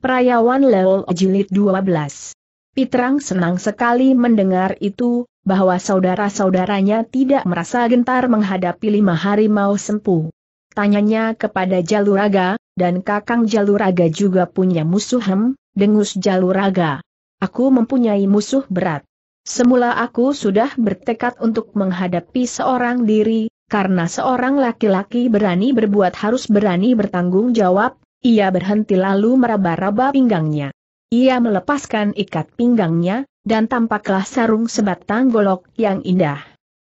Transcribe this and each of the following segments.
Perayawan Leo Jilid 12. Pitrang senang sekali mendengar itu, bahwa saudara-saudaranya tidak merasa gentar menghadapi lima harimau sempu. Tanyanya kepada Jaluraga, dan kakang Jaluraga juga punya musuh hem, dengus Jaluraga. Aku mempunyai musuh berat. Semula aku sudah bertekad untuk menghadapi seorang diri, karena seorang laki-laki berani berbuat harus berani bertanggung jawab, ia berhenti lalu meraba-raba pinggangnya. Ia melepaskan ikat pinggangnya, dan tampaklah sarung sebatang golok yang indah.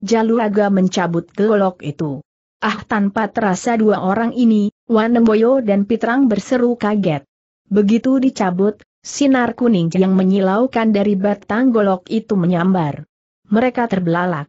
Jaluraga mencabut golok itu. Ah tanpa terasa dua orang ini, Wanemboyo dan Pitrang berseru kaget. Begitu dicabut, sinar kuning yang menyilaukan dari batang golok itu menyambar. Mereka terbelalak.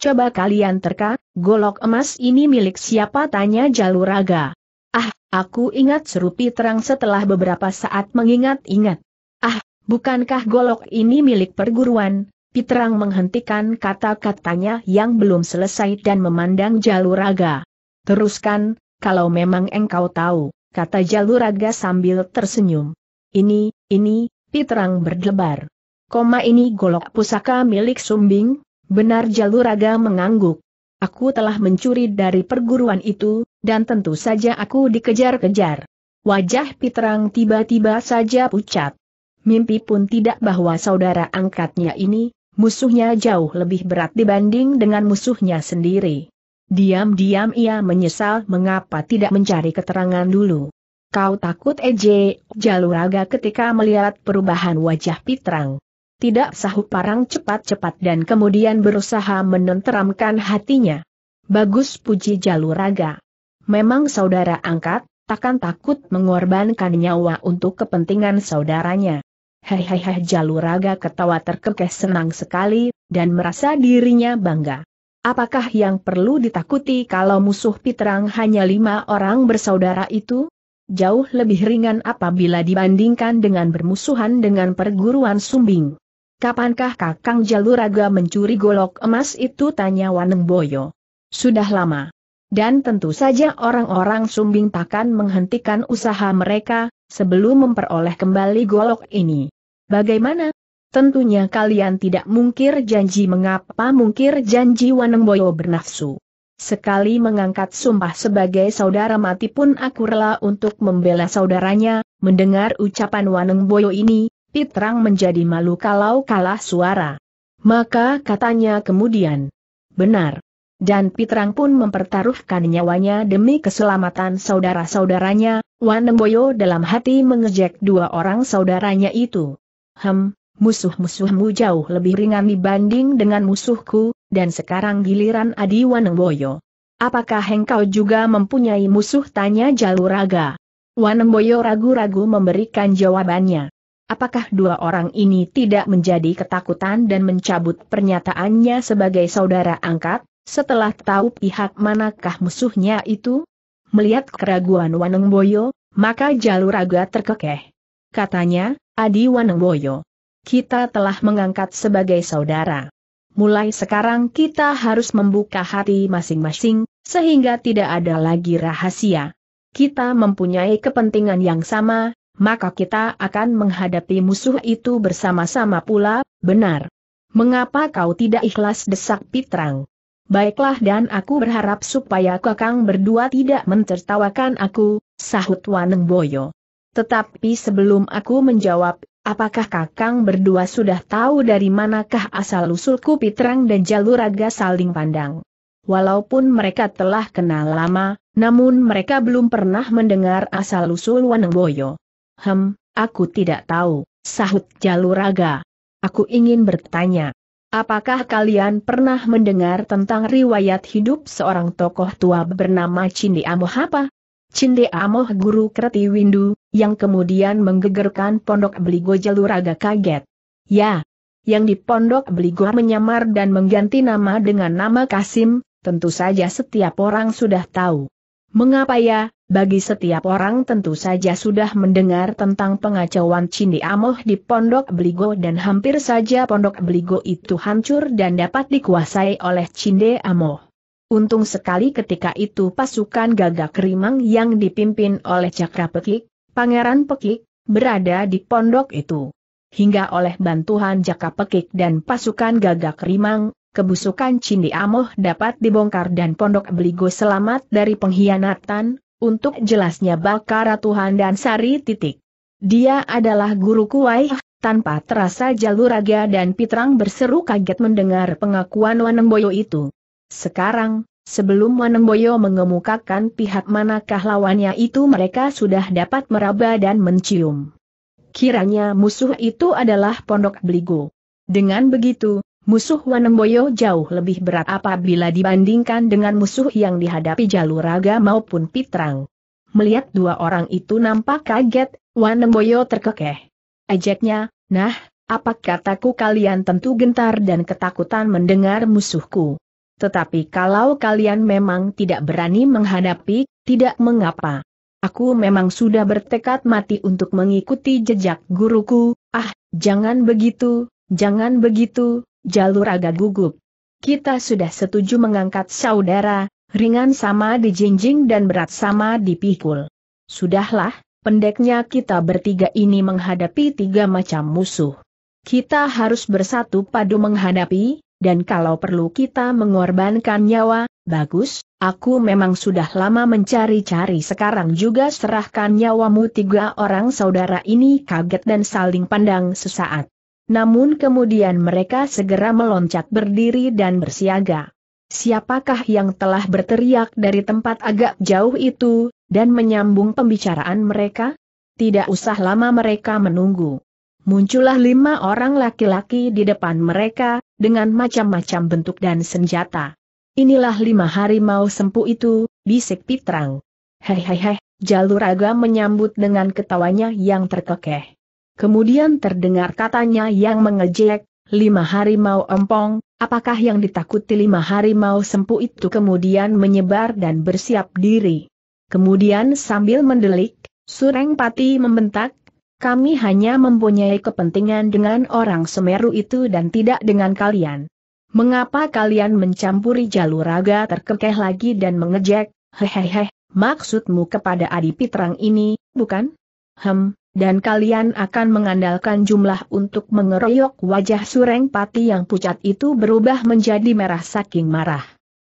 Coba kalian terka, golok emas ini milik siapa tanya Jaluraga. Ah, aku ingat serupi terang setelah beberapa saat mengingat-ingat. Ah, bukankah golok ini milik perguruan? Piterang menghentikan kata-katanya yang belum selesai dan memandang Jaluraga. Teruskan, kalau memang engkau tahu, kata Jaluraga sambil tersenyum. Ini, ini, Piterang berdebar. Koma ini golok pusaka milik Sumbing, benar Jaluraga mengangguk. Aku telah mencuri dari perguruan itu, dan tentu saja aku dikejar-kejar. Wajah Pitrang tiba-tiba saja pucat. Mimpi pun tidak bahwa saudara angkatnya ini, musuhnya jauh lebih berat dibanding dengan musuhnya sendiri. Diam-diam ia menyesal mengapa tidak mencari keterangan dulu. Kau takut Ej? Jaluraga ketika melihat perubahan wajah Pitrang. Tidak sahut parang cepat-cepat dan kemudian berusaha menenteramkan hatinya. Bagus puji Jaluraga memang saudara angkat, takkan takut mengorbankan nyawa untuk kepentingan saudaranya. Hehehe Jaluraga ketawa terkekeh senang sekali, dan merasa dirinya bangga. Apakah yang perlu ditakuti kalau musuh Pitrang hanya lima orang bersaudara itu? Jauh lebih ringan apabila dibandingkan dengan bermusuhan dengan perguruan sumbing. Kapankah Kakang Jaluraga mencuri golok emas itu tanya Waneng Boyo. Sudah lama. Dan tentu saja orang-orang sumbing takkan menghentikan usaha mereka, sebelum memperoleh kembali golok ini. Bagaimana? Tentunya kalian tidak mungkir janji mengapa mungkir janji Wanemboyo bernafsu. Sekali mengangkat sumpah sebagai saudara mati pun aku rela untuk membela saudaranya, mendengar ucapan Wanengboyo ini, Pitrang menjadi malu kalau kalah suara. Maka katanya kemudian, benar, dan Pitrang pun mempertaruhkan nyawanya demi keselamatan saudara-saudaranya, Wanemboyo dalam hati mengejek dua orang saudaranya itu. Hem, musuh-musuhmu jauh lebih ringan dibanding dengan musuhku, dan sekarang giliran Adi Wanemboyo. Apakah engkau juga mempunyai musuh? Tanya Jaluraga. Wanemboyo ragu-ragu memberikan jawabannya. Apakah dua orang ini tidak menjadi ketakutan dan mencabut pernyataannya sebagai saudara angkat? Setelah tahu pihak manakah musuhnya itu, melihat keraguan Waneng Wanengboyo, maka jalur raga terkekeh. Katanya, Adi Waneng Wanengboyo, kita telah mengangkat sebagai saudara. Mulai sekarang kita harus membuka hati masing-masing, sehingga tidak ada lagi rahasia. Kita mempunyai kepentingan yang sama, maka kita akan menghadapi musuh itu bersama-sama pula, benar. Mengapa kau tidak ikhlas desak Pitrang? Baiklah dan aku berharap supaya kakang berdua tidak mentertawakan aku, sahut Waneng Boyo. Tetapi sebelum aku menjawab, apakah kakang berdua sudah tahu dari manakah asal-usul Kupitrang dan Jaluraga saling pandang? Walaupun mereka telah kenal lama, namun mereka belum pernah mendengar asal-usul Waneng Boyo. Hem, aku tidak tahu, sahut Jaluraga. Aku ingin bertanya, Apakah kalian pernah mendengar tentang riwayat hidup seorang tokoh tua bernama Cindi Amoh apa? Cindy Amoh Guru Kreti Windu, yang kemudian menggegerkan Pondok Beligo Jalur agak kaget. Ya, yang di Pondok Beligo menyamar dan mengganti nama dengan nama Kasim, tentu saja setiap orang sudah tahu. Mengapa ya, bagi setiap orang tentu saja sudah mendengar tentang pengacauan Cindi Amoh di Pondok Beligo dan hampir saja Pondok Beligo itu hancur dan dapat dikuasai oleh Cinde Amoh. Untung sekali ketika itu pasukan gagak rimang yang dipimpin oleh Cakra Pekik, Pangeran Pekik, berada di pondok itu. Hingga oleh bantuan Jaka Pekik dan pasukan gagak rimang, kebusukan Cindi Amoh dapat dibongkar dan pondok Beligo selamat dari pengkhianatan, untuk jelasnya Bakara Tuhan dan Sari titik. Dia adalah guru kuai, tanpa terasa jalur raga dan Pitrang berseru kaget mendengar pengakuan Wanemboyo itu. Sekarang, sebelum Wanemboyo mengemukakan pihak manakah lawannya itu mereka sudah dapat meraba dan mencium. Kiranya musuh itu adalah Pondok Beligo. Dengan begitu, Musuh Wanemboyo jauh lebih berat apabila dibandingkan dengan musuh yang dihadapi Jaluraga maupun Pitrang. Melihat dua orang itu nampak kaget, Wanemboyo terkekeh. Ejeknya, nah, apa kataku kalian tentu gentar dan ketakutan mendengar musuhku. Tetapi kalau kalian memang tidak berani menghadapi, tidak mengapa. Aku memang sudah bertekad mati untuk mengikuti jejak guruku, ah, jangan begitu, jangan begitu, Jalur agak gugup. Kita sudah setuju mengangkat saudara, ringan sama di dan berat sama dipikul. Sudahlah, pendeknya kita bertiga ini menghadapi tiga macam musuh. Kita harus bersatu padu menghadapi, dan kalau perlu kita mengorbankan nyawa, bagus, aku memang sudah lama mencari-cari sekarang juga serahkan nyawamu tiga orang saudara ini kaget dan saling pandang sesaat. Namun kemudian mereka segera meloncat berdiri dan bersiaga. Siapakah yang telah berteriak dari tempat agak jauh itu, dan menyambung pembicaraan mereka? Tidak usah lama mereka menunggu. Muncullah lima orang laki-laki di depan mereka, dengan macam-macam bentuk dan senjata. Inilah lima harimau sempu itu, bisik Pitrang. Hehehe, jalur agam menyambut dengan ketawanya yang terkekeh. Kemudian terdengar katanya yang mengejek, lima hari mau empong, apakah yang ditakuti lima hari mau sempu itu kemudian menyebar dan bersiap diri. Kemudian sambil mendelik, Sureng Pati membentak, kami hanya mempunyai kepentingan dengan orang Semeru itu dan tidak dengan kalian. Mengapa kalian mencampuri jalur raga terkekeh lagi dan mengejek, hehehe, maksudmu kepada Adi Pitrang ini, bukan? Hem, dan kalian akan mengandalkan jumlah untuk mengeroyok wajah Sureng Pati yang pucat itu berubah menjadi merah saking marah.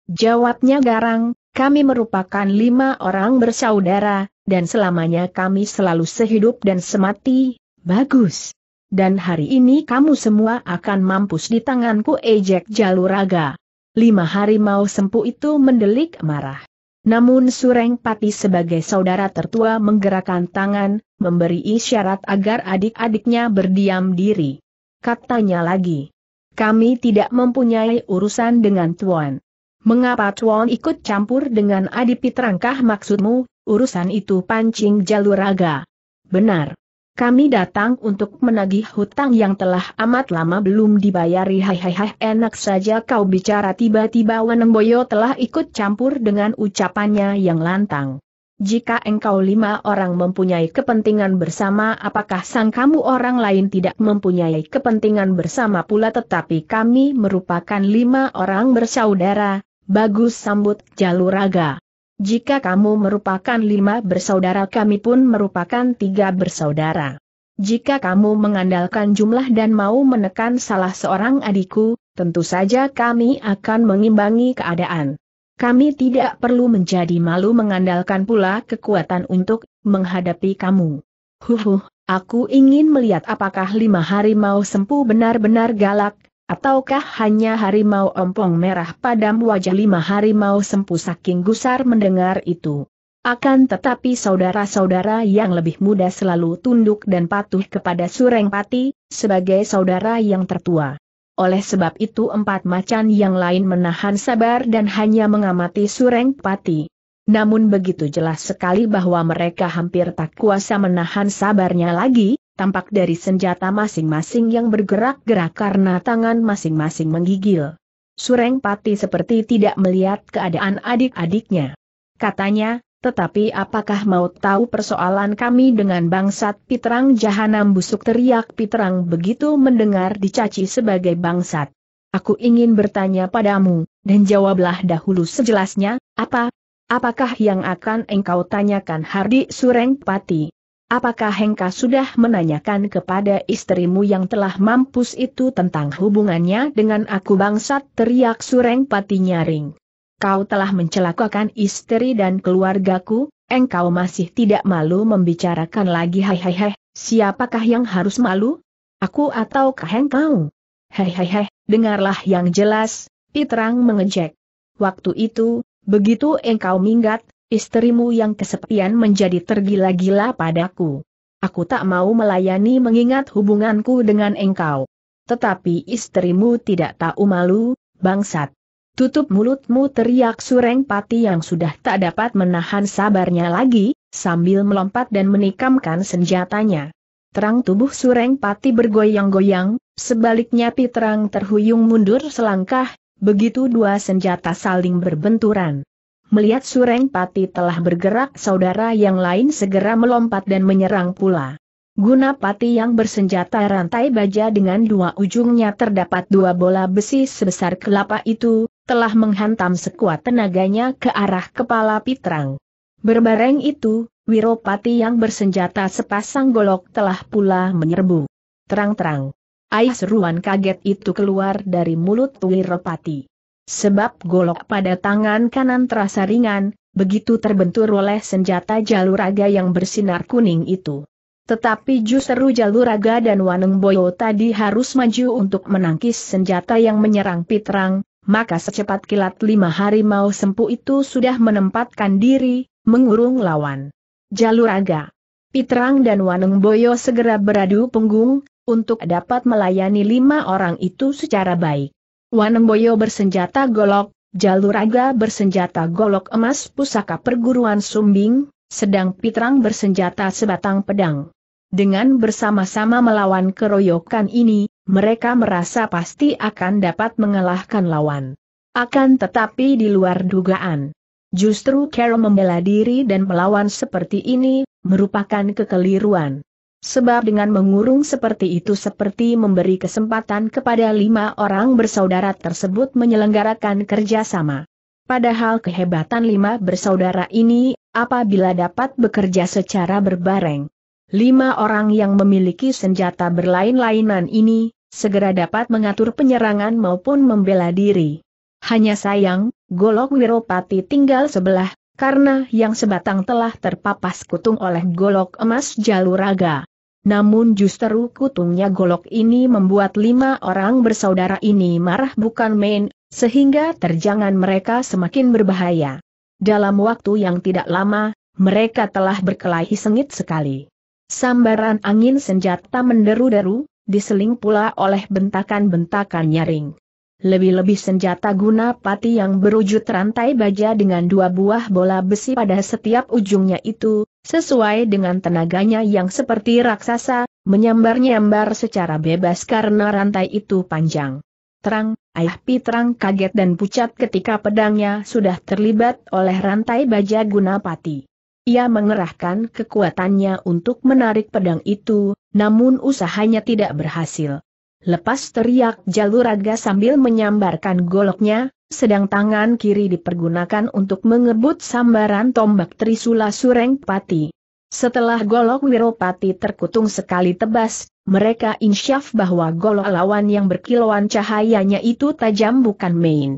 Jawabnya garang, kami merupakan lima orang bersaudara, dan selamanya kami selalu sehidup dan semati, bagus. Dan hari ini kamu semua akan mampus di tanganku ejek jaluraga. Lima harimau sempu itu mendelik marah. Namun Sureng Pati sebagai saudara tertua menggerakkan tangan, memberi isyarat agar adik-adiknya berdiam diri. Katanya lagi, kami tidak mempunyai urusan dengan Tuan. Mengapa Tuan ikut campur dengan adipitrangkah maksudmu, urusan itu pancing jalur raga? Benar. Kami datang untuk menagih hutang yang telah amat lama belum dibayari Hai-hai-hai, enak saja kau bicara tiba-tiba Weneng Boyo telah ikut campur dengan ucapannya yang lantang. Jika engkau lima orang mempunyai kepentingan bersama apakah sang kamu orang lain tidak mempunyai kepentingan bersama pula tetapi kami merupakan lima orang bersaudara, bagus sambut jaluraga. Jika kamu merupakan lima bersaudara kami pun merupakan tiga bersaudara. Jika kamu mengandalkan jumlah dan mau menekan salah seorang adikku, tentu saja kami akan mengimbangi keadaan. Kami tidak perlu menjadi malu mengandalkan pula kekuatan untuk menghadapi kamu. Huhuh, aku ingin melihat apakah lima harimau sempu benar-benar galak, Ataukah hanya harimau ompong merah padam wajah lima harimau sempu saking gusar mendengar itu? Akan tetapi saudara-saudara yang lebih muda selalu tunduk dan patuh kepada Surengpati, sebagai saudara yang tertua. Oleh sebab itu empat macan yang lain menahan sabar dan hanya mengamati Surengpati. Namun begitu jelas sekali bahwa mereka hampir tak kuasa menahan sabarnya lagi, tampak dari senjata masing-masing yang bergerak-gerak karena tangan masing-masing menggigil. Sureng Pati seperti tidak melihat keadaan adik-adiknya. Katanya, tetapi apakah mau tahu persoalan kami dengan bangsat pitrang jahanam busuk teriak pitrang begitu mendengar dicaci sebagai bangsat. Aku ingin bertanya padamu, dan jawablah dahulu sejelasnya, apa? Apakah yang akan engkau tanyakan Hardi Sureng Pati? Apakah Hengka sudah menanyakan kepada istrimu yang telah mampus itu tentang hubungannya dengan aku bangsat teriak sureng pati nyaring. Kau telah mencelakakan istri dan keluargaku, engkau masih tidak malu membicarakan lagi hehehe, siapakah yang harus malu? Aku atau hai Hehehe, dengarlah yang jelas, Pitrang mengejek. Waktu itu, begitu engkau minggat, Istrimu yang kesepian menjadi tergila-gila padaku. Aku tak mau melayani mengingat hubunganku dengan engkau. Tetapi istrimu tidak tahu malu, bangsat. Tutup mulutmu teriak Sureng Pati yang sudah tak dapat menahan sabarnya lagi, sambil melompat dan menikamkan senjatanya. Terang tubuh Sureng Pati bergoyang-goyang, sebaliknya piterang terhuyung mundur selangkah, begitu dua senjata saling berbenturan. Melihat Sureng Pati telah bergerak saudara yang lain segera melompat dan menyerang pula. Guna Pati yang bersenjata rantai baja dengan dua ujungnya terdapat dua bola besi sebesar kelapa itu, telah menghantam sekuat tenaganya ke arah kepala Pitrang. Berbareng itu, Wiropati yang bersenjata sepasang golok telah pula menyerbu. Terang-terang. Ayah seruan kaget itu keluar dari mulut Wiropati. Sebab golok pada tangan kanan terasa ringan, begitu terbentur oleh senjata jalur raga yang bersinar kuning itu. Tetapi justru jalur raga dan Waneng Boyo tadi harus maju untuk menangkis senjata yang menyerang Pitrang, maka secepat kilat lima hari mau sempu itu sudah menempatkan diri, mengurung lawan. Jalur raga. Pitrang dan Waneng Boyo segera beradu punggung, untuk dapat melayani lima orang itu secara baik. Wanemboyo bersenjata golok, Jaluraga bersenjata golok emas pusaka perguruan Sumbing, sedang Pitrang bersenjata sebatang pedang. Dengan bersama-sama melawan keroyokan ini, mereka merasa pasti akan dapat mengalahkan lawan. Akan tetapi di luar dugaan. Justru Carol membela diri dan melawan seperti ini, merupakan kekeliruan. Sebab dengan mengurung seperti itu seperti memberi kesempatan kepada lima orang bersaudara tersebut menyelenggarakan kerjasama. Padahal kehebatan lima bersaudara ini, apabila dapat bekerja secara berbareng. Lima orang yang memiliki senjata berlain-lainan ini, segera dapat mengatur penyerangan maupun membela diri. Hanya sayang, Golok Wiropati tinggal sebelah, karena yang sebatang telah terpapas kutung oleh golok emas jaluraga. Namun justru kutungnya golok ini membuat lima orang bersaudara ini marah bukan main, sehingga terjangan mereka semakin berbahaya. Dalam waktu yang tidak lama, mereka telah berkelahi sengit sekali. Sambaran angin senjata menderu-deru, diseling pula oleh bentakan-bentakan nyaring. Lebih-lebih senjata guna pati yang berwujud rantai baja dengan dua buah bola besi pada setiap ujungnya itu, Sesuai dengan tenaganya yang seperti raksasa, menyambar-nyambar secara bebas karena rantai itu panjang. Terang, Ayah Pitrang kaget dan pucat ketika pedangnya sudah terlibat oleh rantai baja Gunapati. Ia mengerahkan kekuatannya untuk menarik pedang itu, namun usahanya tidak berhasil. Lepas teriak Jaluraga sambil menyambarkan goloknya, sedang tangan kiri dipergunakan untuk mengebut sambaran tombak Trisula Sureng Pati. Setelah golok Wiropati terkutung sekali tebas, mereka insyaf bahwa golok lawan yang berkilauan cahayanya itu tajam bukan main.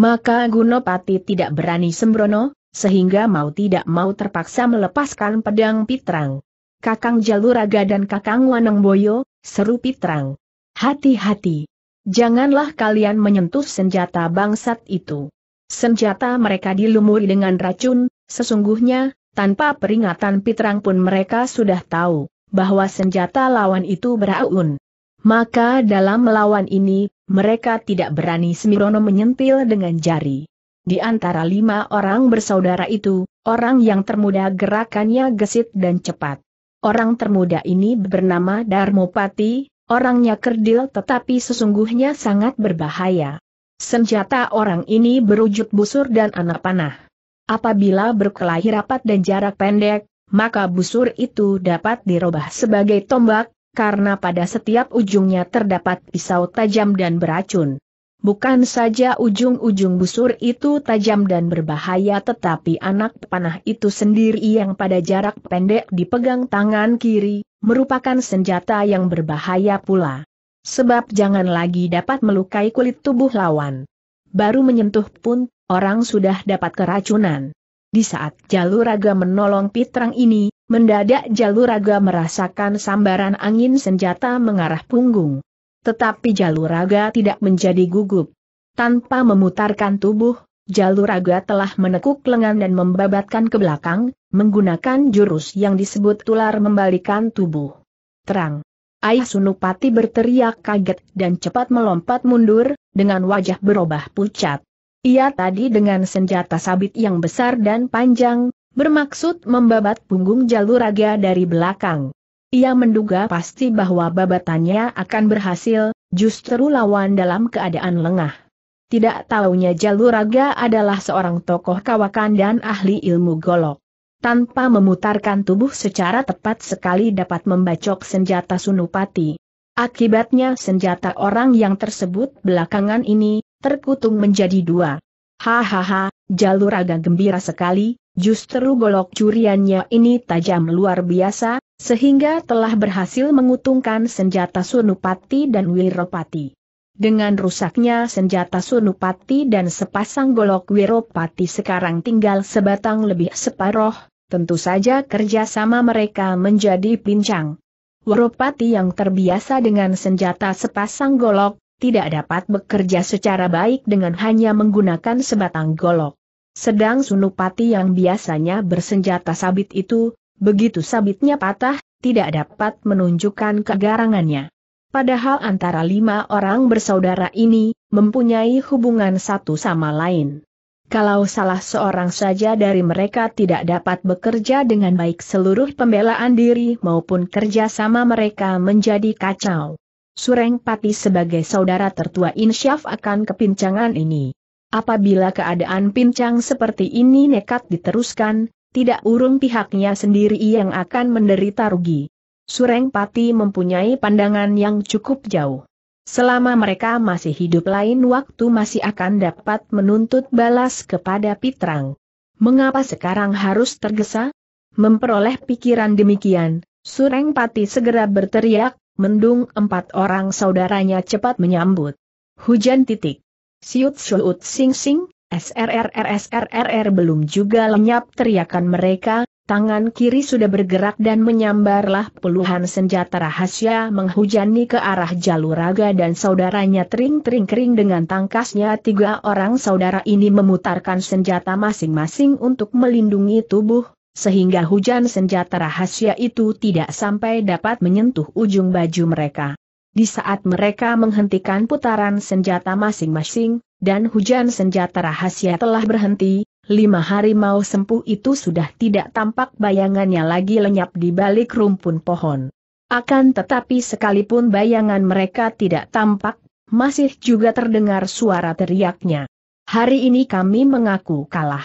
Maka Gunopati tidak berani sembrono, sehingga mau tidak mau terpaksa melepaskan pedang Pitrang. Kakang Jaluraga dan Kakang Wanengboyo, seru Pitrang. Hati-hati. Janganlah kalian menyentuh senjata bangsat itu. Senjata mereka dilumuri dengan racun, sesungguhnya, tanpa peringatan pitrang pun mereka sudah tahu, bahwa senjata lawan itu beraun. Maka dalam melawan ini, mereka tidak berani Semirono menyentil dengan jari. Di antara lima orang bersaudara itu, orang yang termuda gerakannya gesit dan cepat. Orang termuda ini bernama Darmopati, Orangnya kerdil tetapi sesungguhnya sangat berbahaya. Senjata orang ini berwujud busur dan anak panah. Apabila berkelahi rapat dan jarak pendek, maka busur itu dapat dirubah sebagai tombak, karena pada setiap ujungnya terdapat pisau tajam dan beracun. Bukan saja ujung-ujung busur itu tajam dan berbahaya tetapi anak panah itu sendiri yang pada jarak pendek dipegang tangan kiri, merupakan senjata yang berbahaya pula. Sebab jangan lagi dapat melukai kulit tubuh lawan. Baru menyentuh pun, orang sudah dapat keracunan. Di saat Jaluraga menolong Pitrang ini, mendadak Jaluraga merasakan sambaran angin senjata mengarah punggung. Tetapi Jaluraga tidak menjadi gugup. Tanpa memutarkan tubuh, Jaluraga telah menekuk lengan dan membabatkan ke belakang, menggunakan jurus yang disebut tular membalikan tubuh. Terang. Ayah Sunupati berteriak kaget dan cepat melompat mundur, dengan wajah berubah pucat. Ia tadi dengan senjata sabit yang besar dan panjang, bermaksud membabat punggung Jaluraga dari belakang. Ia menduga pasti bahwa babatannya akan berhasil, justru lawan dalam keadaan lengah. Tidak taunya Jaluraga adalah seorang tokoh kawakan dan ahli ilmu golok. Tanpa memutarkan tubuh secara tepat sekali dapat membacok senjata Sunupati. Akibatnya senjata orang yang tersebut belakangan ini, terkutung menjadi dua. Hahaha, Jaluraga gembira sekali, justru golok curiannya ini tajam luar biasa, sehingga telah berhasil mengutungkan senjata Sunupati dan Wiropati. Dengan rusaknya senjata Sunupati dan sepasang golok Wiropati sekarang tinggal sebatang lebih separoh, tentu saja kerjasama mereka menjadi pincang. Wiropati yang terbiasa dengan senjata sepasang golok, tidak dapat bekerja secara baik dengan hanya menggunakan sebatang golok. Sedang Sunupati yang biasanya bersenjata sabit itu, Begitu sabitnya patah, tidak dapat menunjukkan kegarangannya. Padahal antara lima orang bersaudara ini, mempunyai hubungan satu sama lain. Kalau salah seorang saja dari mereka tidak dapat bekerja dengan baik seluruh pembelaan diri maupun kerjasama mereka menjadi kacau. Sureng Pati sebagai saudara tertua insyaf akan kepincangan ini. Apabila keadaan pincang seperti ini nekat diteruskan, tidak urung pihaknya sendiri yang akan menderita rugi. Surengpati mempunyai pandangan yang cukup jauh. Selama mereka masih hidup lain waktu masih akan dapat menuntut balas kepada Pitrang. Mengapa sekarang harus tergesa? Memperoleh pikiran demikian, Surengpati segera berteriak, mendung empat orang saudaranya cepat menyambut. Hujan titik. Siut siut sing sing, SRR belum juga lenyap teriakan mereka, tangan kiri sudah bergerak dan menyambarlah puluhan senjata rahasia menghujani ke arah jalur raga dan saudaranya tering-tering-kering dengan tangkasnya tiga orang saudara ini memutarkan senjata masing-masing untuk melindungi tubuh, sehingga hujan senjata rahasia itu tidak sampai dapat menyentuh ujung baju mereka. Di saat mereka menghentikan putaran senjata masing-masing, dan hujan senjata rahasia telah berhenti, lima hari mau sempuh itu sudah tidak tampak bayangannya lagi lenyap di balik rumpun pohon. Akan tetapi sekalipun bayangan mereka tidak tampak, masih juga terdengar suara teriaknya. Hari ini kami mengaku kalah.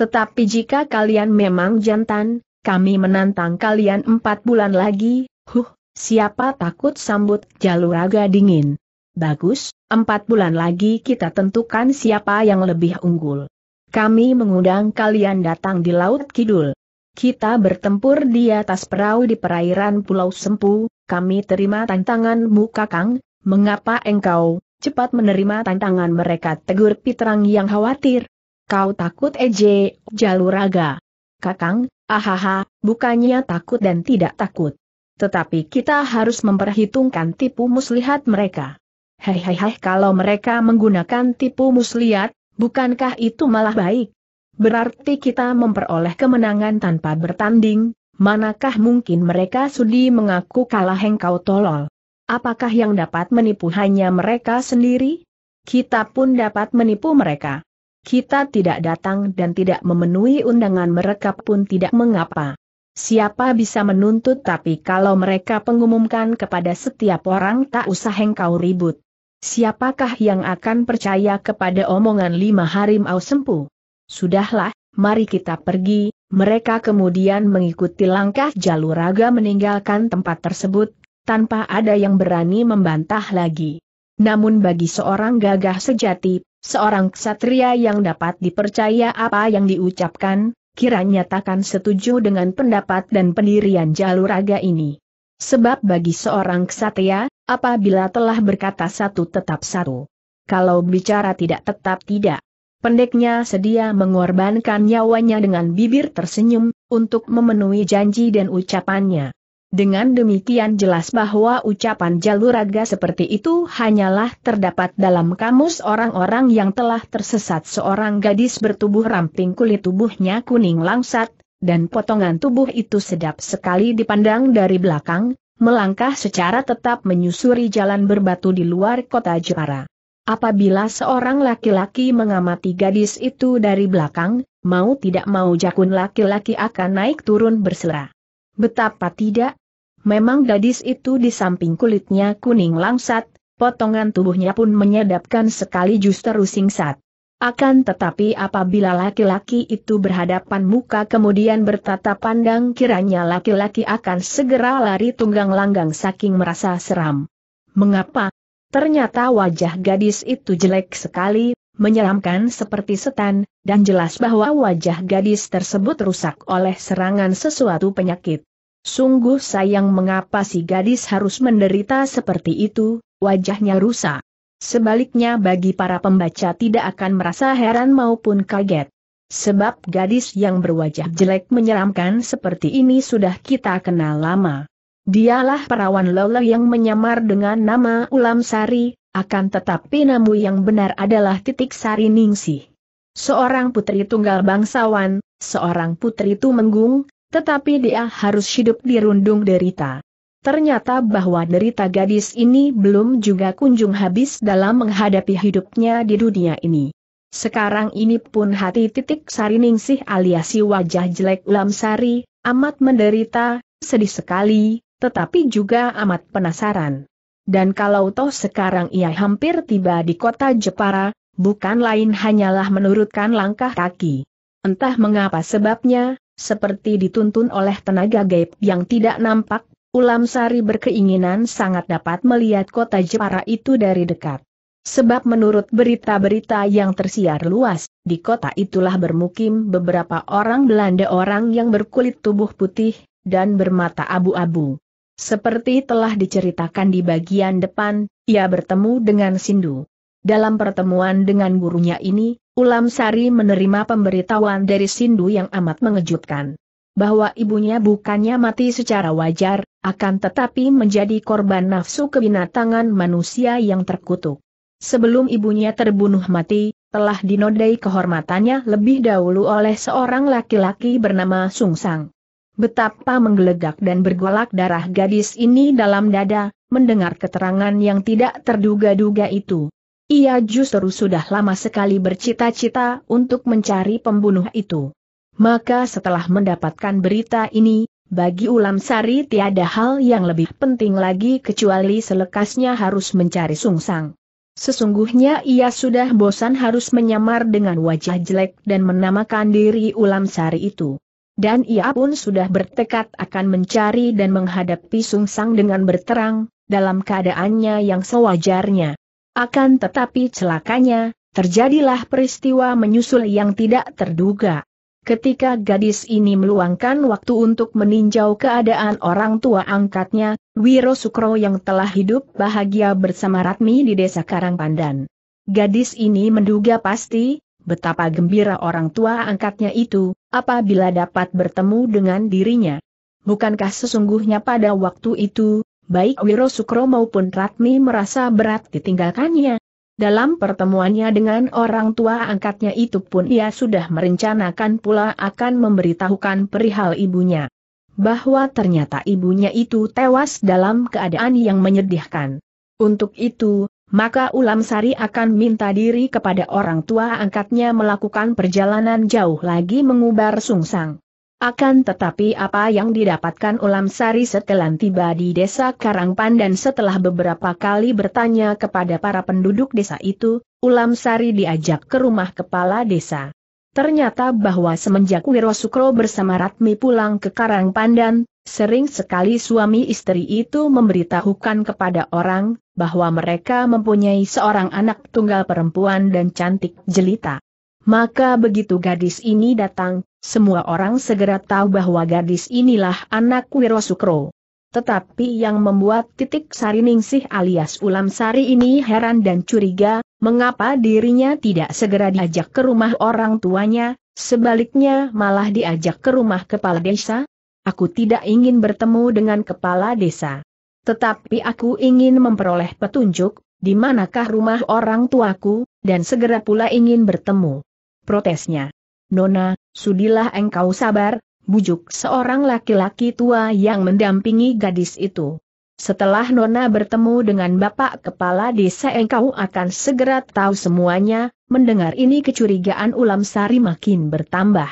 Tetapi jika kalian memang jantan, kami menantang kalian empat bulan lagi, huh, Siapa takut sambut Jaluraga dingin. Bagus, empat bulan lagi kita tentukan siapa yang lebih unggul. Kami mengundang kalian datang di Laut Kidul. Kita bertempur di atas perahu di perairan Pulau Sempu, kami terima tantanganmu kakang, mengapa engkau, cepat menerima tantangan mereka tegur Pitrang yang khawatir. Kau takut EJ Jaluraga. Kakang, ahaha, bukannya takut dan tidak takut. Tetapi kita harus memperhitungkan tipu muslihat mereka. Hehehe kalau mereka menggunakan tipu muslihat, bukankah itu malah baik? Berarti kita memperoleh kemenangan tanpa bertanding, manakah mungkin mereka sudi mengaku kalah engkau tolol? Apakah yang dapat menipu hanya mereka sendiri? Kita pun dapat menipu mereka. Kita tidak datang dan tidak memenuhi undangan mereka pun tidak mengapa. Siapa bisa menuntut tapi kalau mereka pengumumkan kepada setiap orang tak usah engkau ribut. Siapakah yang akan percaya kepada omongan lima au sempu? Sudahlah, mari kita pergi, mereka kemudian mengikuti langkah jalur raga meninggalkan tempat tersebut, tanpa ada yang berani membantah lagi. Namun bagi seorang gagah sejati, seorang ksatria yang dapat dipercaya apa yang diucapkan, kiranya takkan setuju dengan pendapat dan pendirian jalur raga ini. Sebab bagi seorang ksatria, apabila telah berkata satu tetap satu. Kalau bicara tidak tetap tidak. Pendeknya sedia mengorbankan nyawanya dengan bibir tersenyum, untuk memenuhi janji dan ucapannya. Dengan demikian jelas bahwa ucapan Jaluraga seperti itu hanyalah terdapat dalam kamus orang-orang yang telah tersesat seorang gadis bertubuh ramping kulit tubuhnya kuning langsat, dan potongan tubuh itu sedap sekali dipandang dari belakang, melangkah secara tetap menyusuri jalan berbatu di luar kota Jepara. Apabila seorang laki-laki mengamati gadis itu dari belakang, mau tidak mau jakun laki-laki akan naik turun berserah. Betapa tidak? Memang gadis itu di samping kulitnya kuning langsat, potongan tubuhnya pun menyedapkan sekali justru singsat. Akan tetapi apabila laki-laki itu berhadapan muka kemudian bertata pandang kiranya laki-laki akan segera lari tunggang langgang saking merasa seram. Mengapa? Ternyata wajah gadis itu jelek sekali, menyeramkan seperti setan, dan jelas bahwa wajah gadis tersebut rusak oleh serangan sesuatu penyakit. Sungguh sayang mengapa si gadis harus menderita seperti itu, wajahnya rusak. Sebaliknya bagi para pembaca tidak akan merasa heran maupun kaget. Sebab gadis yang berwajah jelek menyeramkan seperti ini sudah kita kenal lama. Dialah perawan Lola yang menyamar dengan nama Ulam Sari, akan tetapi namu yang benar adalah titik sari ningsih. Seorang putri tunggal bangsawan, seorang putri itu menggung, tetapi dia harus hidup dirundung derita. Ternyata bahwa derita gadis ini belum juga kunjung habis dalam menghadapi hidupnya di dunia ini. Sekarang ini pun hati titik sari ningsih aliasi wajah jelek ulam sari, amat menderita, sedih sekali, tetapi juga amat penasaran dan kalau toh sekarang ia hampir tiba di kota Jepara, bukan lain hanyalah menurutkan langkah kaki. Entah mengapa sebabnya, seperti dituntun oleh tenaga gaib yang tidak nampak, Ulam Sari berkeinginan sangat dapat melihat kota Jepara itu dari dekat. Sebab menurut berita-berita yang tersiar luas, di kota itulah bermukim beberapa orang Belanda orang yang berkulit tubuh putih, dan bermata abu-abu. Seperti telah diceritakan di bagian depan, ia bertemu dengan Sindu. Dalam pertemuan dengan gurunya ini, Ulam Sari menerima pemberitahuan dari Sindu yang amat mengejutkan. Bahwa ibunya bukannya mati secara wajar, akan tetapi menjadi korban nafsu kebinatangan manusia yang terkutuk. Sebelum ibunya terbunuh mati, telah dinodai kehormatannya lebih dahulu oleh seorang laki-laki bernama Sung Sang. Betapa menggelegak dan bergolak darah gadis ini dalam dada, mendengar keterangan yang tidak terduga-duga itu. Ia justru sudah lama sekali bercita-cita untuk mencari pembunuh itu. Maka setelah mendapatkan berita ini, bagi Ulam Sari tiada hal yang lebih penting lagi kecuali selekasnya harus mencari Sungsang. Sesungguhnya ia sudah bosan harus menyamar dengan wajah jelek dan menamakan diri Ulam Sari itu dan ia pun sudah bertekad akan mencari dan menghadapi sung sang dengan berterang, dalam keadaannya yang sewajarnya. Akan tetapi celakanya, terjadilah peristiwa menyusul yang tidak terduga. Ketika gadis ini meluangkan waktu untuk meninjau keadaan orang tua angkatnya, Wiro Sukro yang telah hidup bahagia bersama Ratmi di desa Karangpandan. Gadis ini menduga pasti, betapa gembira orang tua angkatnya itu, apabila dapat bertemu dengan dirinya. Bukankah sesungguhnya pada waktu itu, baik Wiro Sukro maupun Ratni merasa berat ditinggalkannya? Dalam pertemuannya dengan orang tua angkatnya itu pun ia sudah merencanakan pula akan memberitahukan perihal ibunya. Bahwa ternyata ibunya itu tewas dalam keadaan yang menyedihkan. Untuk itu, maka Ulam Sari akan minta diri kepada orang tua angkatnya melakukan perjalanan jauh lagi mengubar sungsang. Akan tetapi apa yang didapatkan Ulam Sari setelah tiba di desa dan setelah beberapa kali bertanya kepada para penduduk desa itu, Ulam Sari diajak ke rumah kepala desa. Ternyata bahwa semenjak Wiro Sukro bersama Ratmi pulang ke Karang Pandan, sering sekali suami istri itu memberitahukan kepada orang, bahwa mereka mempunyai seorang anak tunggal perempuan dan cantik jelita. Maka begitu gadis ini datang, semua orang segera tahu bahwa gadis inilah anak Wiro Sukro. Tetapi yang membuat titik sari ningsih alias ulam sari ini heran dan curiga, Mengapa dirinya tidak segera diajak ke rumah orang tuanya, sebaliknya malah diajak ke rumah kepala desa? Aku tidak ingin bertemu dengan kepala desa. Tetapi aku ingin memperoleh petunjuk, di manakah rumah orang tuaku, dan segera pula ingin bertemu. Protesnya. Nona, sudilah engkau sabar, bujuk seorang laki-laki tua yang mendampingi gadis itu. Setelah Nona bertemu dengan Bapak Kepala Desa engkau akan segera tahu semuanya, mendengar ini kecurigaan Ulam Sari makin bertambah.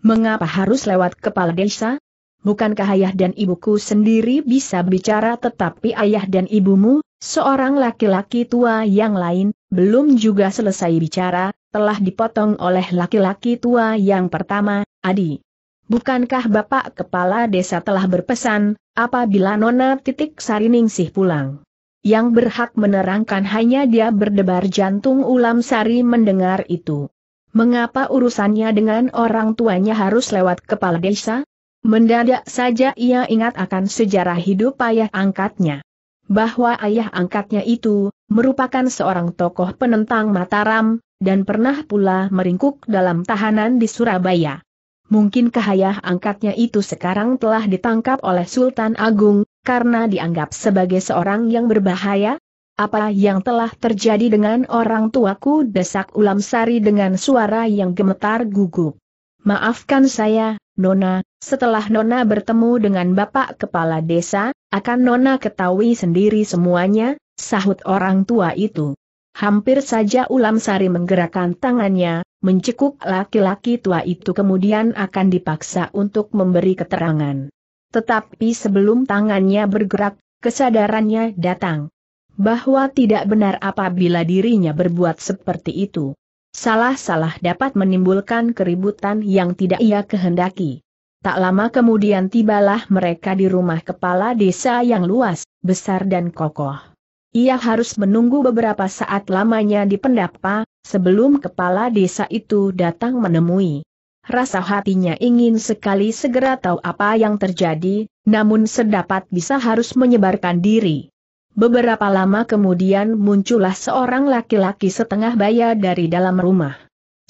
Mengapa harus lewat Kepala Desa? Bukankah ayah dan ibuku sendiri bisa bicara tetapi ayah dan ibumu, seorang laki-laki tua yang lain, belum juga selesai bicara, telah dipotong oleh laki-laki tua yang pertama, Adi. Bukankah Bapak Kepala Desa telah berpesan, apabila Nona titik Sariningsih pulang? Yang berhak menerangkan hanya dia berdebar jantung ulam Sari mendengar itu. Mengapa urusannya dengan orang tuanya harus lewat kepala desa? Mendadak saja ia ingat akan sejarah hidup ayah angkatnya. Bahwa ayah angkatnya itu, merupakan seorang tokoh penentang Mataram, dan pernah pula meringkuk dalam tahanan di Surabaya. Mungkin ayah angkatnya itu sekarang telah ditangkap oleh Sultan Agung, karena dianggap sebagai seorang yang berbahaya? Apa yang telah terjadi dengan orang tuaku desak ulam sari dengan suara yang gemetar gugup. Maafkan saya, Nona, setelah Nona bertemu dengan Bapak Kepala Desa, akan Nona ketahui sendiri semuanya, sahut orang tua itu. Hampir saja Ulam Sari menggerakkan tangannya, mencekuk laki-laki tua itu kemudian akan dipaksa untuk memberi keterangan. Tetapi sebelum tangannya bergerak, kesadarannya datang. Bahwa tidak benar apabila dirinya berbuat seperti itu. Salah-salah dapat menimbulkan keributan yang tidak ia kehendaki. Tak lama kemudian tibalah mereka di rumah kepala desa yang luas, besar dan kokoh ia harus menunggu beberapa saat lamanya di pendapa, sebelum kepala desa itu datang menemui. Rasa hatinya ingin sekali segera tahu apa yang terjadi, namun sedapat bisa harus menyebarkan diri. Beberapa lama kemudian muncullah seorang laki-laki setengah baya dari dalam rumah.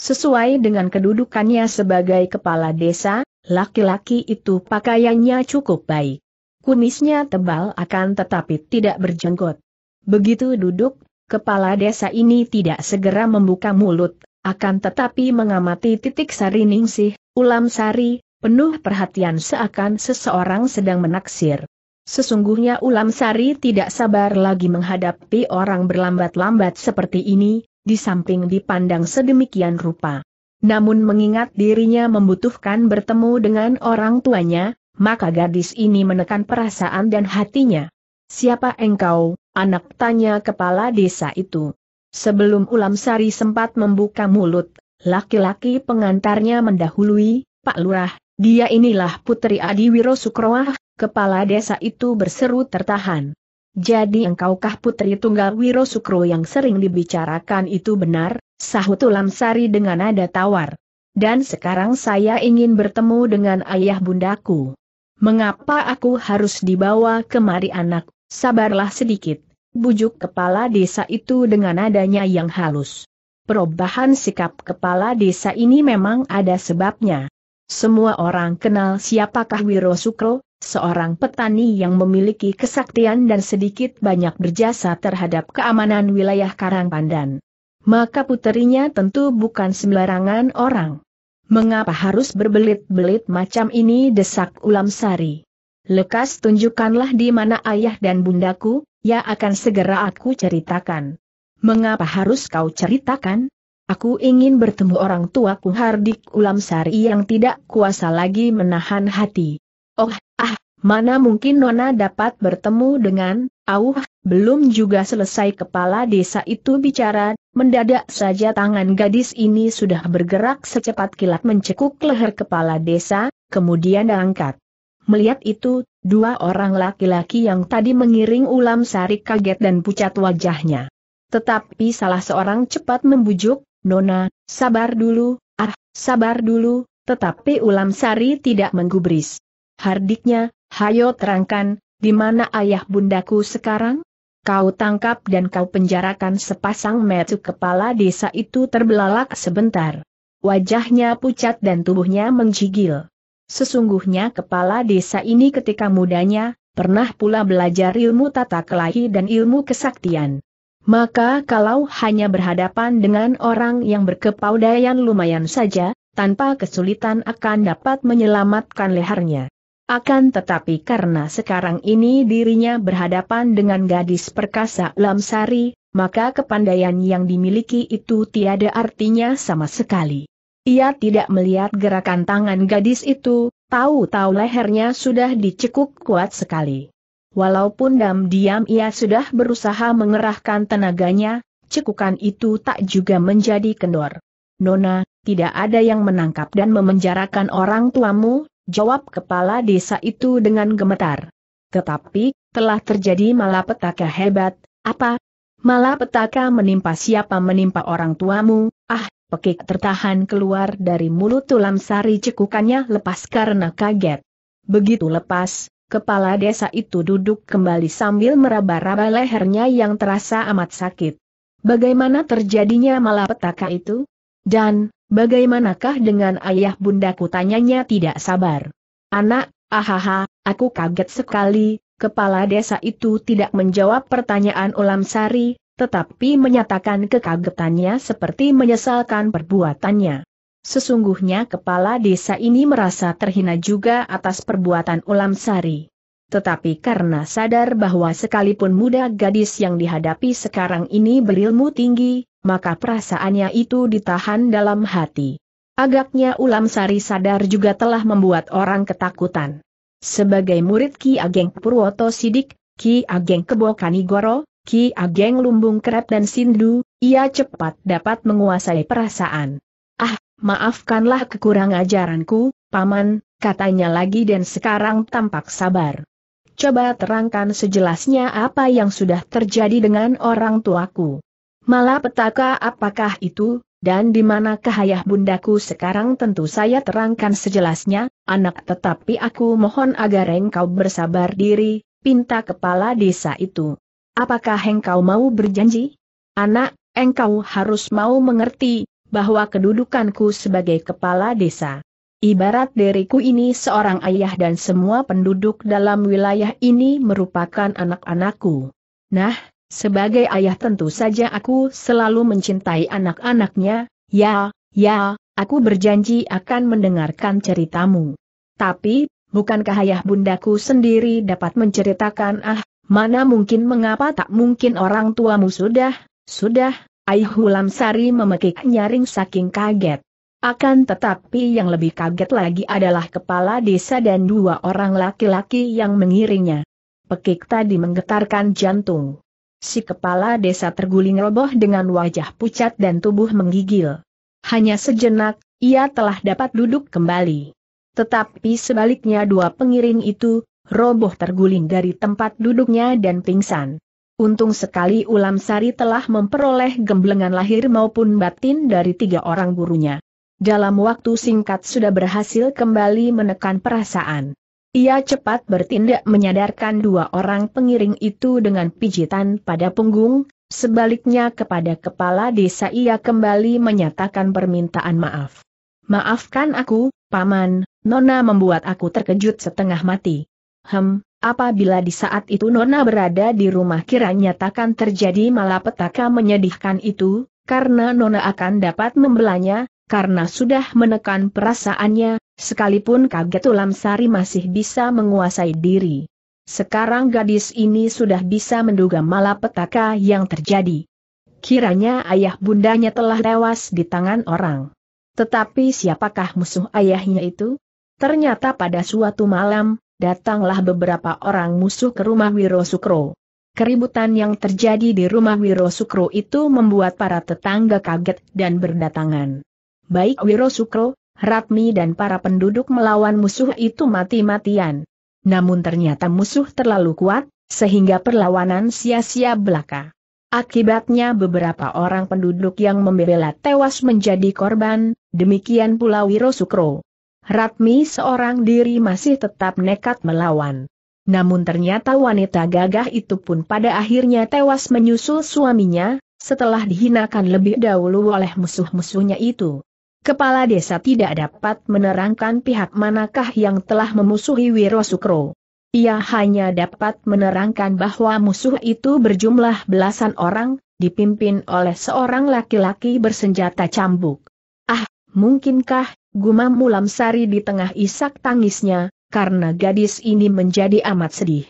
Sesuai dengan kedudukannya sebagai kepala desa, laki-laki itu pakaiannya cukup baik. Kumisnya tebal akan tetapi tidak berjenggot. Begitu duduk, kepala desa ini tidak segera membuka mulut, akan tetapi mengamati titik sari ningsih, ulam sari, penuh perhatian seakan seseorang sedang menaksir. Sesungguhnya ulam sari tidak sabar lagi menghadapi orang berlambat-lambat seperti ini, di samping dipandang sedemikian rupa. Namun mengingat dirinya membutuhkan bertemu dengan orang tuanya, maka gadis ini menekan perasaan dan hatinya. Siapa engkau, Anak tanya kepala desa itu. Sebelum Ulam Sari sempat membuka mulut, laki-laki pengantarnya mendahului, Pak Lurah, dia inilah Putri Adi Wiro Sukroah, kepala desa itu berseru tertahan. Jadi engkaukah Putri Tunggal Wiro Sukro yang sering dibicarakan itu benar, sahut Ulam Sari dengan nada tawar. Dan sekarang saya ingin bertemu dengan ayah bundaku. Mengapa aku harus dibawa kemari anak, sabarlah sedikit bujuk kepala desa itu dengan adanya yang halus. Perubahan sikap kepala desa ini memang ada sebabnya. Semua orang kenal siapakah Wiro Sukro, seorang petani yang memiliki kesaktian dan sedikit banyak berjasa terhadap keamanan wilayah Karang Pandan. Maka puterinya tentu bukan sembarangan orang. Mengapa harus berbelit-belit macam ini desak ulam sari? Lekas tunjukkanlah di mana ayah dan bundaku, ya akan segera aku ceritakan. Mengapa harus kau ceritakan? Aku ingin bertemu orang tuaku Hardik Ulam Sari yang tidak kuasa lagi menahan hati. Oh, ah, mana mungkin Nona dapat bertemu dengan, auh, belum juga selesai kepala desa itu bicara, mendadak saja tangan gadis ini sudah bergerak secepat kilat mencekuk leher kepala desa, kemudian angkat. Melihat itu, dua orang laki-laki yang tadi mengiring ulam sari kaget dan pucat wajahnya. Tetapi salah seorang cepat membujuk, Nona, sabar dulu, ah, sabar dulu, tetapi ulam sari tidak menggubris. Hardiknya, hayo terangkan, di mana ayah bundaku sekarang? Kau tangkap dan kau penjarakan sepasang metu kepala desa itu terbelalak sebentar. Wajahnya pucat dan tubuhnya menggigil. Sesungguhnya kepala desa ini ketika mudanya, pernah pula belajar ilmu tata kelahi dan ilmu kesaktian. Maka kalau hanya berhadapan dengan orang yang berkepaudayan lumayan saja, tanpa kesulitan akan dapat menyelamatkan lehernya. Akan tetapi karena sekarang ini dirinya berhadapan dengan gadis perkasa Lamsari, maka kepandaian yang dimiliki itu tiada artinya sama sekali. Ia tidak melihat gerakan tangan gadis itu, tahu-tahu lehernya sudah dicekuk kuat sekali. Walaupun diam-diam ia sudah berusaha mengerahkan tenaganya, cekukan itu tak juga menjadi kendor. Nona, tidak ada yang menangkap dan memenjarakan orang tuamu, jawab kepala desa itu dengan gemetar. Tetapi, telah terjadi malapetaka hebat, apa? Malapetaka menimpa siapa menimpa orang tuamu, ah, pekik tertahan keluar dari mulut tulam sari cekukannya lepas karena kaget. Begitu lepas, kepala desa itu duduk kembali sambil meraba-raba lehernya yang terasa amat sakit. Bagaimana terjadinya malapetaka itu? Dan, bagaimanakah dengan ayah bundaku tanyanya tidak sabar. Anak, ahaha, aku kaget sekali, kepala desa itu tidak menjawab pertanyaan ulam sari, tetapi menyatakan kekagetannya seperti menyesalkan perbuatannya. Sesungguhnya kepala desa ini merasa terhina juga atas perbuatan Ulam Sari. Tetapi karena sadar bahwa sekalipun muda gadis yang dihadapi sekarang ini berilmu tinggi, maka perasaannya itu ditahan dalam hati. Agaknya Ulam Sari sadar juga telah membuat orang ketakutan. Sebagai murid Ki Ageng Purwoto Sidik, Ki Ageng Kebokanigoro. Ki Ageng Lumbung Krep dan Sindu, ia cepat dapat menguasai perasaan. Ah, maafkanlah kekurang ajaranku, Paman, katanya lagi dan sekarang tampak sabar. Coba terangkan sejelasnya apa yang sudah terjadi dengan orang tuaku. Malah petaka apakah itu, dan di manakah ayah bundaku sekarang tentu saya terangkan sejelasnya, anak tetapi aku mohon agar engkau bersabar diri, pinta kepala desa itu. Apakah engkau mau berjanji? Anak, engkau harus mau mengerti, bahwa kedudukanku sebagai kepala desa. Ibarat diriku ini seorang ayah dan semua penduduk dalam wilayah ini merupakan anak-anakku. Nah, sebagai ayah tentu saja aku selalu mencintai anak-anaknya, ya, ya, aku berjanji akan mendengarkan ceritamu. Tapi, bukankah ayah bundaku sendiri dapat menceritakan ah Mana mungkin mengapa tak mungkin orang tuamu sudah, sudah, Aihulam Lamsari memekik nyaring saking kaget. Akan tetapi yang lebih kaget lagi adalah kepala desa dan dua orang laki-laki yang mengiringnya. Pekik tadi menggetarkan jantung. Si kepala desa terguling roboh dengan wajah pucat dan tubuh menggigil. Hanya sejenak, ia telah dapat duduk kembali. Tetapi sebaliknya dua pengiring itu, roboh terguling dari tempat duduknya dan pingsan. Untung sekali Ulam Sari telah memperoleh gemblengan lahir maupun batin dari tiga orang gurunya. Dalam waktu singkat sudah berhasil kembali menekan perasaan. Ia cepat bertindak menyadarkan dua orang pengiring itu dengan pijitan pada punggung, sebaliknya kepada kepala desa ia kembali menyatakan permintaan maaf. Maafkan aku, Paman, Nona membuat aku terkejut setengah mati. Hem, apabila di saat itu Nona berada di rumah kiranya takkan terjadi malapetaka menyedihkan itu, karena Nona akan dapat membelanya, karena sudah menekan perasaannya, sekalipun kaget Ulam Sari masih bisa menguasai diri. Sekarang gadis ini sudah bisa menduga malapetaka yang terjadi. Kiranya ayah bundanya telah tewas di tangan orang. Tetapi siapakah musuh ayahnya itu? Ternyata pada suatu malam, datanglah beberapa orang musuh ke rumah Wiro Sukro. Keributan yang terjadi di rumah Wiro Sukro itu membuat para tetangga kaget dan berdatangan. Baik Wiro Sukro, Ratmi dan para penduduk melawan musuh itu mati-matian. Namun ternyata musuh terlalu kuat, sehingga perlawanan sia-sia belaka. Akibatnya beberapa orang penduduk yang membela tewas menjadi korban, demikian pula Wiro Sukro. Ratmi seorang diri masih tetap nekat melawan. Namun ternyata wanita gagah itu pun pada akhirnya tewas menyusul suaminya, setelah dihinakan lebih dahulu oleh musuh-musuhnya itu. Kepala desa tidak dapat menerangkan pihak manakah yang telah memusuhi Wiro Sukro. Ia hanya dapat menerangkan bahwa musuh itu berjumlah belasan orang, dipimpin oleh seorang laki-laki bersenjata cambuk. Mungkinkah, gumam sari di tengah isak tangisnya, karena gadis ini menjadi amat sedih.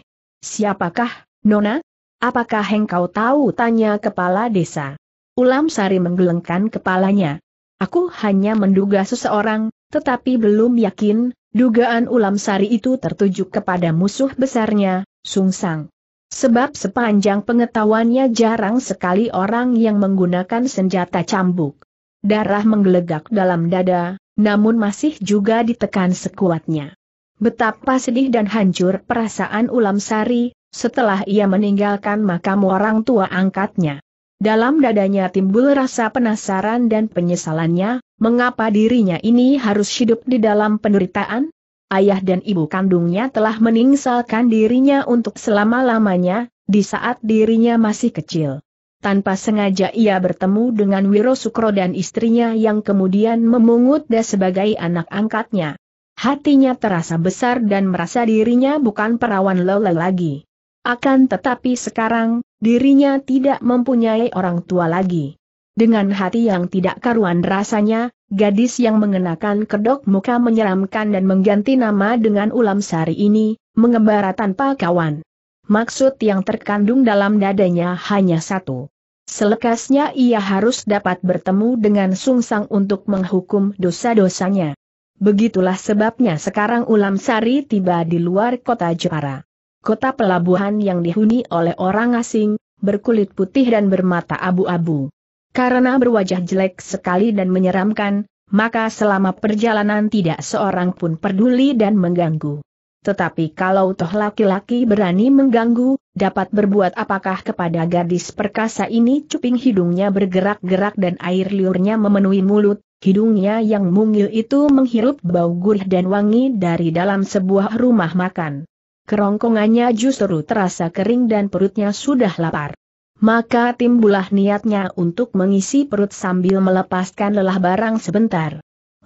Siapakah, Nona? Apakah engkau tahu tanya kepala desa? Ulam Sari menggelengkan kepalanya. Aku hanya menduga seseorang, tetapi belum yakin, dugaan Ulam Sari itu tertuju kepada musuh besarnya, Sungsang. Sebab sepanjang pengetahuannya jarang sekali orang yang menggunakan senjata cambuk darah menggelegak dalam dada, namun masih juga ditekan sekuatnya. Betapa sedih dan hancur perasaan Ulam Sari, setelah ia meninggalkan makam orang tua angkatnya. Dalam dadanya timbul rasa penasaran dan penyesalannya, mengapa dirinya ini harus hidup di dalam penderitaan? Ayah dan ibu kandungnya telah meninggalkan dirinya untuk selama-lamanya, di saat dirinya masih kecil tanpa sengaja ia bertemu dengan Wiro Sukro dan istrinya yang kemudian memungut dia sebagai anak angkatnya. Hatinya terasa besar dan merasa dirinya bukan perawan lele lagi. Akan tetapi sekarang, dirinya tidak mempunyai orang tua lagi. Dengan hati yang tidak karuan rasanya, gadis yang mengenakan kedok muka menyeramkan dan mengganti nama dengan ulam sari ini, mengembara tanpa kawan maksud yang terkandung dalam dadanya hanya satu. Selekasnya ia harus dapat bertemu dengan Sung Sang untuk menghukum dosa-dosanya. Begitulah sebabnya sekarang Ulam Sari tiba di luar kota Jepara. Kota pelabuhan yang dihuni oleh orang asing, berkulit putih dan bermata abu-abu. Karena berwajah jelek sekali dan menyeramkan, maka selama perjalanan tidak seorang pun peduli dan mengganggu. Tetapi kalau toh laki-laki berani mengganggu, dapat berbuat apakah kepada gadis perkasa ini cuping hidungnya bergerak-gerak dan air liurnya memenuhi mulut, hidungnya yang mungil itu menghirup bau gurih dan wangi dari dalam sebuah rumah makan. Kerongkongannya justru terasa kering dan perutnya sudah lapar. Maka timbulah niatnya untuk mengisi perut sambil melepaskan lelah barang sebentar.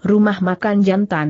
Rumah makan jantan,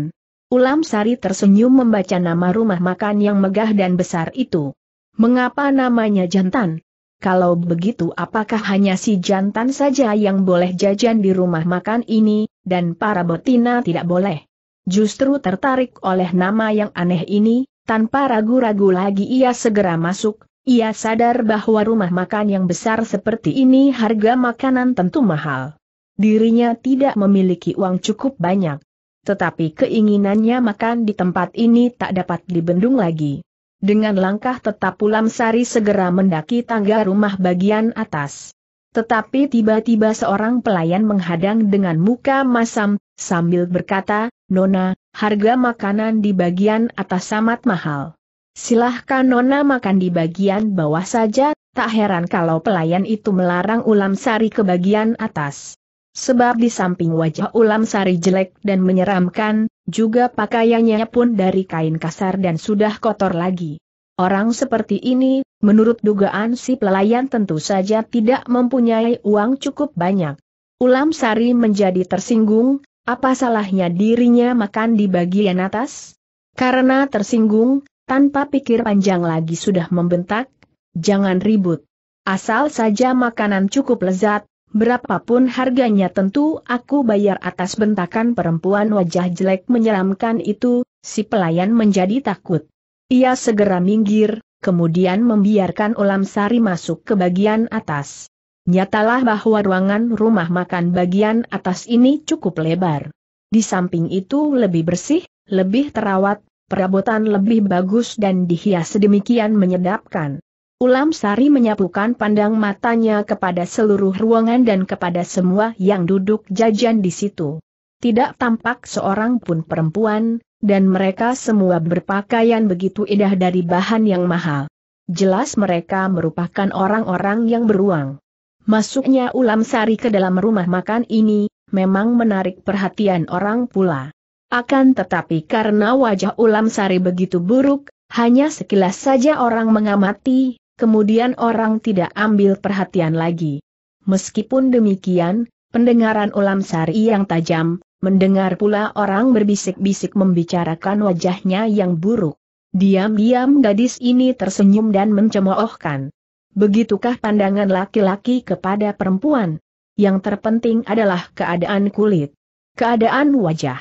Ulam Sari tersenyum membaca nama rumah makan yang megah dan besar itu. Mengapa namanya jantan? Kalau begitu apakah hanya si jantan saja yang boleh jajan di rumah makan ini, dan para betina tidak boleh? Justru tertarik oleh nama yang aneh ini, tanpa ragu-ragu lagi ia segera masuk, ia sadar bahwa rumah makan yang besar seperti ini harga makanan tentu mahal. Dirinya tidak memiliki uang cukup banyak tetapi keinginannya makan di tempat ini tak dapat dibendung lagi. Dengan langkah tetap Ulam Sari segera mendaki tangga rumah bagian atas. Tetapi tiba-tiba seorang pelayan menghadang dengan muka masam, sambil berkata, Nona, harga makanan di bagian atas amat mahal. Silahkan Nona makan di bagian bawah saja, tak heran kalau pelayan itu melarang Ulam Sari ke bagian atas. Sebab di samping wajah ulam sari jelek dan menyeramkan, juga pakaiannya pun dari kain kasar dan sudah kotor lagi. Orang seperti ini, menurut dugaan si pelayan tentu saja tidak mempunyai uang cukup banyak. Ulam Sari menjadi tersinggung, apa salahnya dirinya makan di bagian atas? Karena tersinggung, tanpa pikir panjang lagi sudah membentak, jangan ribut. Asal saja makanan cukup lezat, Berapapun harganya tentu aku bayar atas bentakan perempuan wajah jelek menyeramkan itu, si pelayan menjadi takut. Ia segera minggir, kemudian membiarkan ulam Sari masuk ke bagian atas. Nyatalah bahwa ruangan rumah makan bagian atas ini cukup lebar. Di samping itu lebih bersih, lebih terawat, perabotan lebih bagus dan dihias sedemikian menyedapkan. Ulam Sari menyapukan pandang matanya kepada seluruh ruangan dan kepada semua yang duduk jajan di situ. Tidak tampak seorang pun perempuan, dan mereka semua berpakaian begitu indah dari bahan yang mahal. Jelas mereka merupakan orang-orang yang beruang. Masuknya Ulam Sari ke dalam rumah makan ini, memang menarik perhatian orang pula. Akan tetapi karena wajah Ulam Sari begitu buruk, hanya sekilas saja orang mengamati, kemudian orang tidak ambil perhatian lagi. Meskipun demikian, pendengaran ulam sari yang tajam, mendengar pula orang berbisik-bisik membicarakan wajahnya yang buruk. Diam-diam gadis ini tersenyum dan mencemoohkan. Begitukah pandangan laki-laki kepada perempuan? Yang terpenting adalah keadaan kulit, keadaan wajah.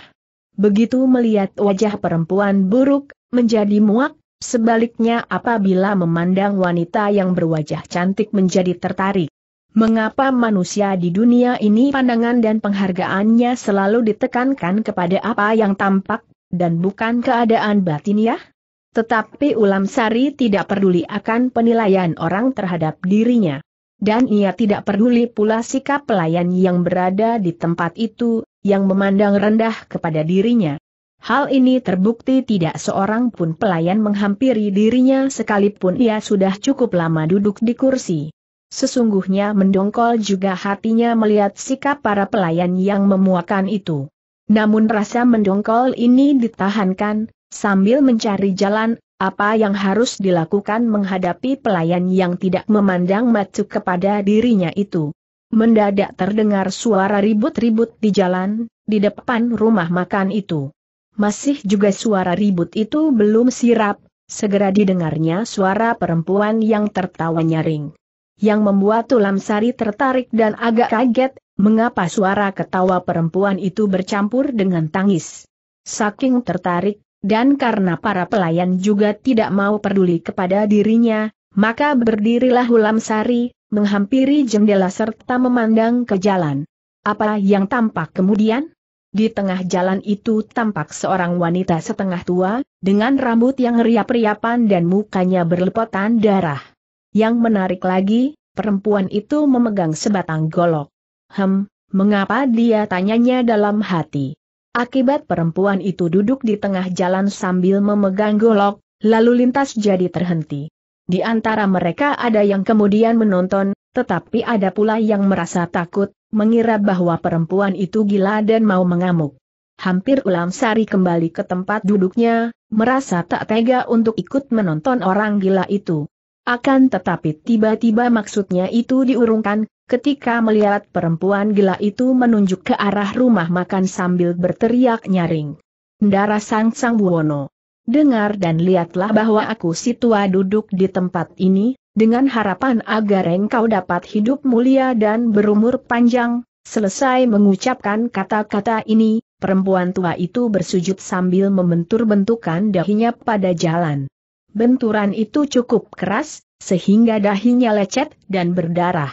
Begitu melihat wajah perempuan buruk, menjadi muak, Sebaliknya apabila memandang wanita yang berwajah cantik menjadi tertarik. Mengapa manusia di dunia ini pandangan dan penghargaannya selalu ditekankan kepada apa yang tampak, dan bukan keadaan batiniah? Ya? Tetapi Ulam Sari tidak peduli akan penilaian orang terhadap dirinya. Dan ia tidak peduli pula sikap pelayan yang berada di tempat itu, yang memandang rendah kepada dirinya. Hal ini terbukti tidak seorang pun pelayan menghampiri dirinya sekalipun ia sudah cukup lama duduk di kursi. Sesungguhnya mendongkol juga hatinya melihat sikap para pelayan yang memuakan itu. Namun rasa mendongkol ini ditahankan, sambil mencari jalan, apa yang harus dilakukan menghadapi pelayan yang tidak memandang macu kepada dirinya itu. Mendadak terdengar suara ribut-ribut di jalan, di depan rumah makan itu. Masih juga suara ribut itu belum sirap, segera didengarnya suara perempuan yang tertawa nyaring. Yang membuat Tulam Sari tertarik dan agak kaget, mengapa suara ketawa perempuan itu bercampur dengan tangis. Saking tertarik, dan karena para pelayan juga tidak mau peduli kepada dirinya, maka berdirilah Hulam Sari, menghampiri jendela serta memandang ke jalan. Apa yang tampak kemudian? Di tengah jalan itu tampak seorang wanita setengah tua, dengan rambut yang riap-riapan dan mukanya berlepotan darah. Yang menarik lagi, perempuan itu memegang sebatang golok. Hem, mengapa dia tanyanya dalam hati. Akibat perempuan itu duduk di tengah jalan sambil memegang golok, lalu lintas jadi terhenti. Di antara mereka ada yang kemudian menonton, tetapi ada pula yang merasa takut, mengira bahwa perempuan itu gila dan mau mengamuk. Hampir ulam sari kembali ke tempat duduknya, merasa tak tega untuk ikut menonton orang gila itu. Akan tetapi tiba-tiba maksudnya itu diurungkan, ketika melihat perempuan gila itu menunjuk ke arah rumah makan sambil berteriak nyaring. Ndara Sang Sang Buwono. Dengar dan lihatlah bahwa aku si tua duduk di tempat ini, dengan harapan agar engkau dapat hidup mulia dan berumur panjang. Selesai mengucapkan kata-kata ini, perempuan tua itu bersujud sambil membentur bentukan dahinya pada jalan. Benturan itu cukup keras, sehingga dahinya lecet dan berdarah.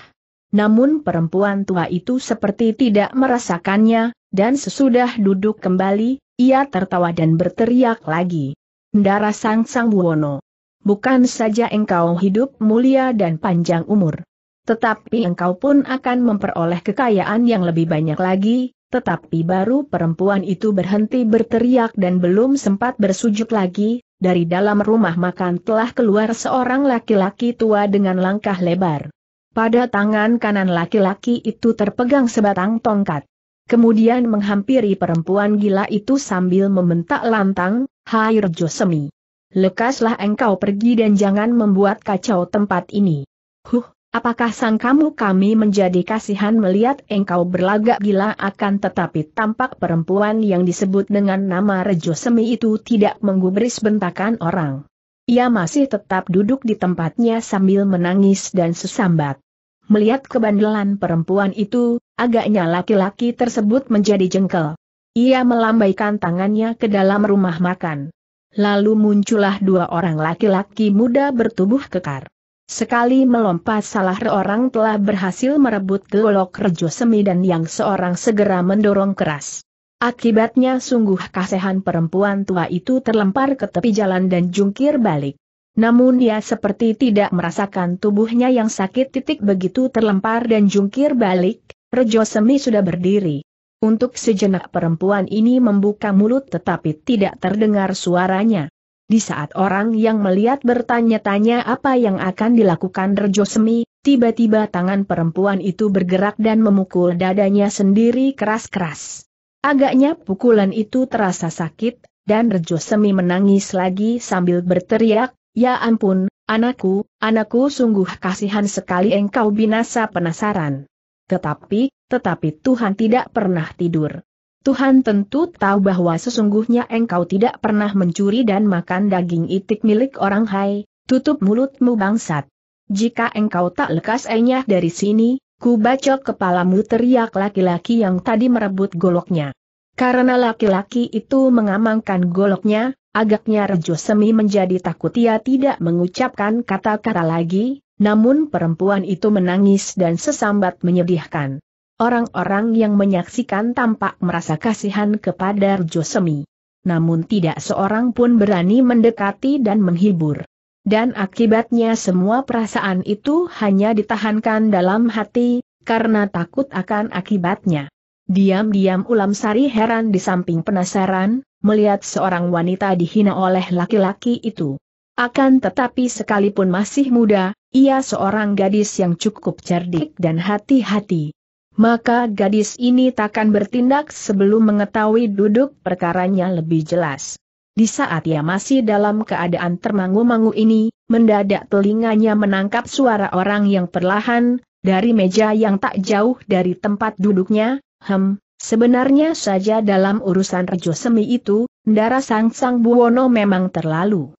Namun perempuan tua itu seperti tidak merasakannya, dan sesudah duduk kembali, ia tertawa dan berteriak lagi. Ndara Sang Sang Buwono bukan saja engkau hidup mulia dan panjang umur. Tetapi engkau pun akan memperoleh kekayaan yang lebih banyak lagi, tetapi baru perempuan itu berhenti berteriak dan belum sempat bersujud lagi, dari dalam rumah makan telah keluar seorang laki-laki tua dengan langkah lebar. Pada tangan kanan laki-laki itu terpegang sebatang tongkat. Kemudian menghampiri perempuan gila itu sambil membentak lantang, Hai Rejo Semi lekaslah engkau pergi dan jangan membuat kacau tempat ini. Huh, apakah sang kamu kami menjadi kasihan melihat engkau berlagak gila akan tetapi tampak perempuan yang disebut dengan nama Rejo Semi itu tidak menggubris bentakan orang. Ia masih tetap duduk di tempatnya sambil menangis dan sesambat. Melihat kebandelan perempuan itu, agaknya laki-laki tersebut menjadi jengkel. Ia melambaikan tangannya ke dalam rumah makan. Lalu muncullah dua orang laki-laki muda bertubuh kekar. Sekali melompat salah orang telah berhasil merebut golok rejo semi dan yang seorang segera mendorong keras. Akibatnya sungguh kasihan perempuan tua itu terlempar ke tepi jalan dan jungkir balik. Namun dia seperti tidak merasakan tubuhnya yang sakit titik begitu terlempar dan jungkir balik, rejo semi sudah berdiri. Untuk sejenak perempuan ini membuka mulut tetapi tidak terdengar suaranya. Di saat orang yang melihat bertanya-tanya apa yang akan dilakukan Rejo Semi, tiba-tiba tangan perempuan itu bergerak dan memukul dadanya sendiri keras-keras. Agaknya pukulan itu terasa sakit, dan Rejo Semi menangis lagi sambil berteriak, Ya ampun, anakku, anakku sungguh kasihan sekali engkau binasa penasaran. Tetapi, tetapi Tuhan tidak pernah tidur. Tuhan tentu tahu bahwa sesungguhnya engkau tidak pernah mencuri dan makan daging itik milik orang hai, tutup mulutmu bangsat. Jika engkau tak lekas enyah dari sini, ku bacok kepalamu teriak laki-laki yang tadi merebut goloknya. Karena laki-laki itu mengamankan goloknya, agaknya Rejo Semi menjadi takut ia tidak mengucapkan kata-kata lagi, namun perempuan itu menangis dan sesambat menyedihkan. Orang-orang yang menyaksikan tampak merasa kasihan kepada Josemi. Namun tidak seorang pun berani mendekati dan menghibur. Dan akibatnya semua perasaan itu hanya ditahankan dalam hati, karena takut akan akibatnya. Diam-diam Ulam Sari heran di samping penasaran, melihat seorang wanita dihina oleh laki-laki itu. Akan tetapi sekalipun masih muda, ia seorang gadis yang cukup cerdik dan hati-hati. Maka gadis ini takkan bertindak sebelum mengetahui duduk perkaranya lebih jelas. Di saat ia masih dalam keadaan termangu-mangu ini, mendadak telinganya menangkap suara orang yang perlahan, dari meja yang tak jauh dari tempat duduknya, hem, sebenarnya saja dalam urusan rejo semi itu, darah sang-sang buwono memang terlalu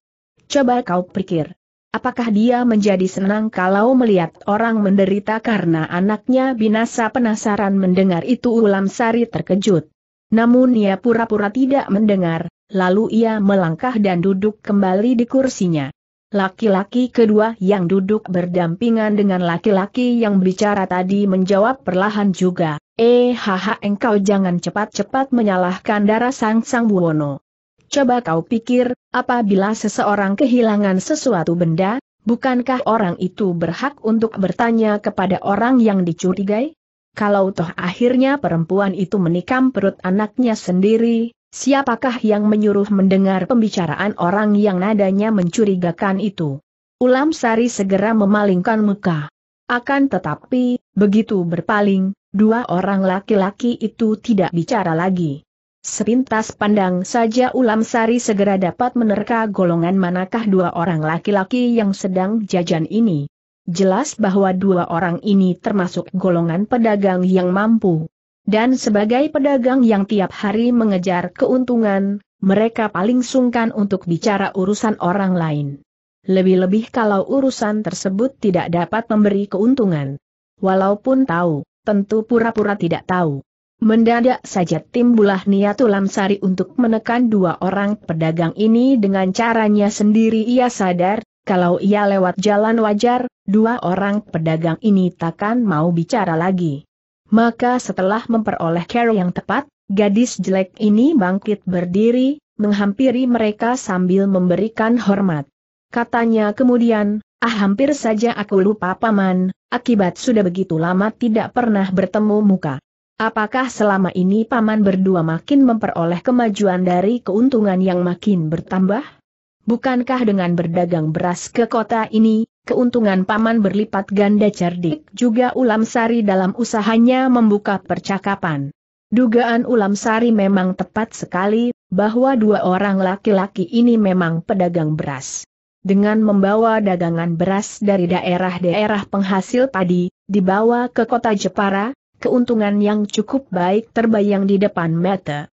Coba kau pikir. Apakah dia menjadi senang kalau melihat orang menderita karena anaknya binasa penasaran mendengar itu ulam sari terkejut. Namun ia pura-pura tidak mendengar, lalu ia melangkah dan duduk kembali di kursinya. Laki-laki kedua yang duduk berdampingan dengan laki-laki yang bicara tadi menjawab perlahan juga, Eh haha engkau jangan cepat-cepat menyalahkan darah sang sang buwono. Coba kau pikir, apabila seseorang kehilangan sesuatu benda, bukankah orang itu berhak untuk bertanya kepada orang yang dicurigai? Kalau toh akhirnya perempuan itu menikam perut anaknya sendiri, siapakah yang menyuruh mendengar pembicaraan orang yang nadanya mencurigakan itu? Ulam Sari segera memalingkan muka. Akan tetapi, begitu berpaling, dua orang laki-laki itu tidak bicara lagi. Sepintas pandang saja Ulam Sari segera dapat menerka golongan manakah dua orang laki-laki yang sedang jajan ini. Jelas bahwa dua orang ini termasuk golongan pedagang yang mampu. Dan sebagai pedagang yang tiap hari mengejar keuntungan, mereka paling sungkan untuk bicara urusan orang lain. Lebih-lebih kalau urusan tersebut tidak dapat memberi keuntungan. Walaupun tahu, tentu pura-pura tidak tahu. Mendadak saja timbulah niat Ulam Sari untuk menekan dua orang pedagang ini dengan caranya sendiri ia sadar, kalau ia lewat jalan wajar, dua orang pedagang ini takkan mau bicara lagi. Maka setelah memperoleh care yang tepat, gadis jelek ini bangkit berdiri, menghampiri mereka sambil memberikan hormat. Katanya kemudian, ah hampir saja aku lupa paman, akibat sudah begitu lama tidak pernah bertemu muka. Apakah selama ini paman berdua makin memperoleh kemajuan dari keuntungan yang makin bertambah? Bukankah dengan berdagang beras ke kota ini, keuntungan paman berlipat ganda cerdik juga Ulam Sari dalam usahanya membuka percakapan. Dugaan Ulam Sari memang tepat sekali, bahwa dua orang laki-laki ini memang pedagang beras. Dengan membawa dagangan beras dari daerah-daerah penghasil padi, dibawa ke kota Jepara, keuntungan yang cukup baik terbayang di depan mata.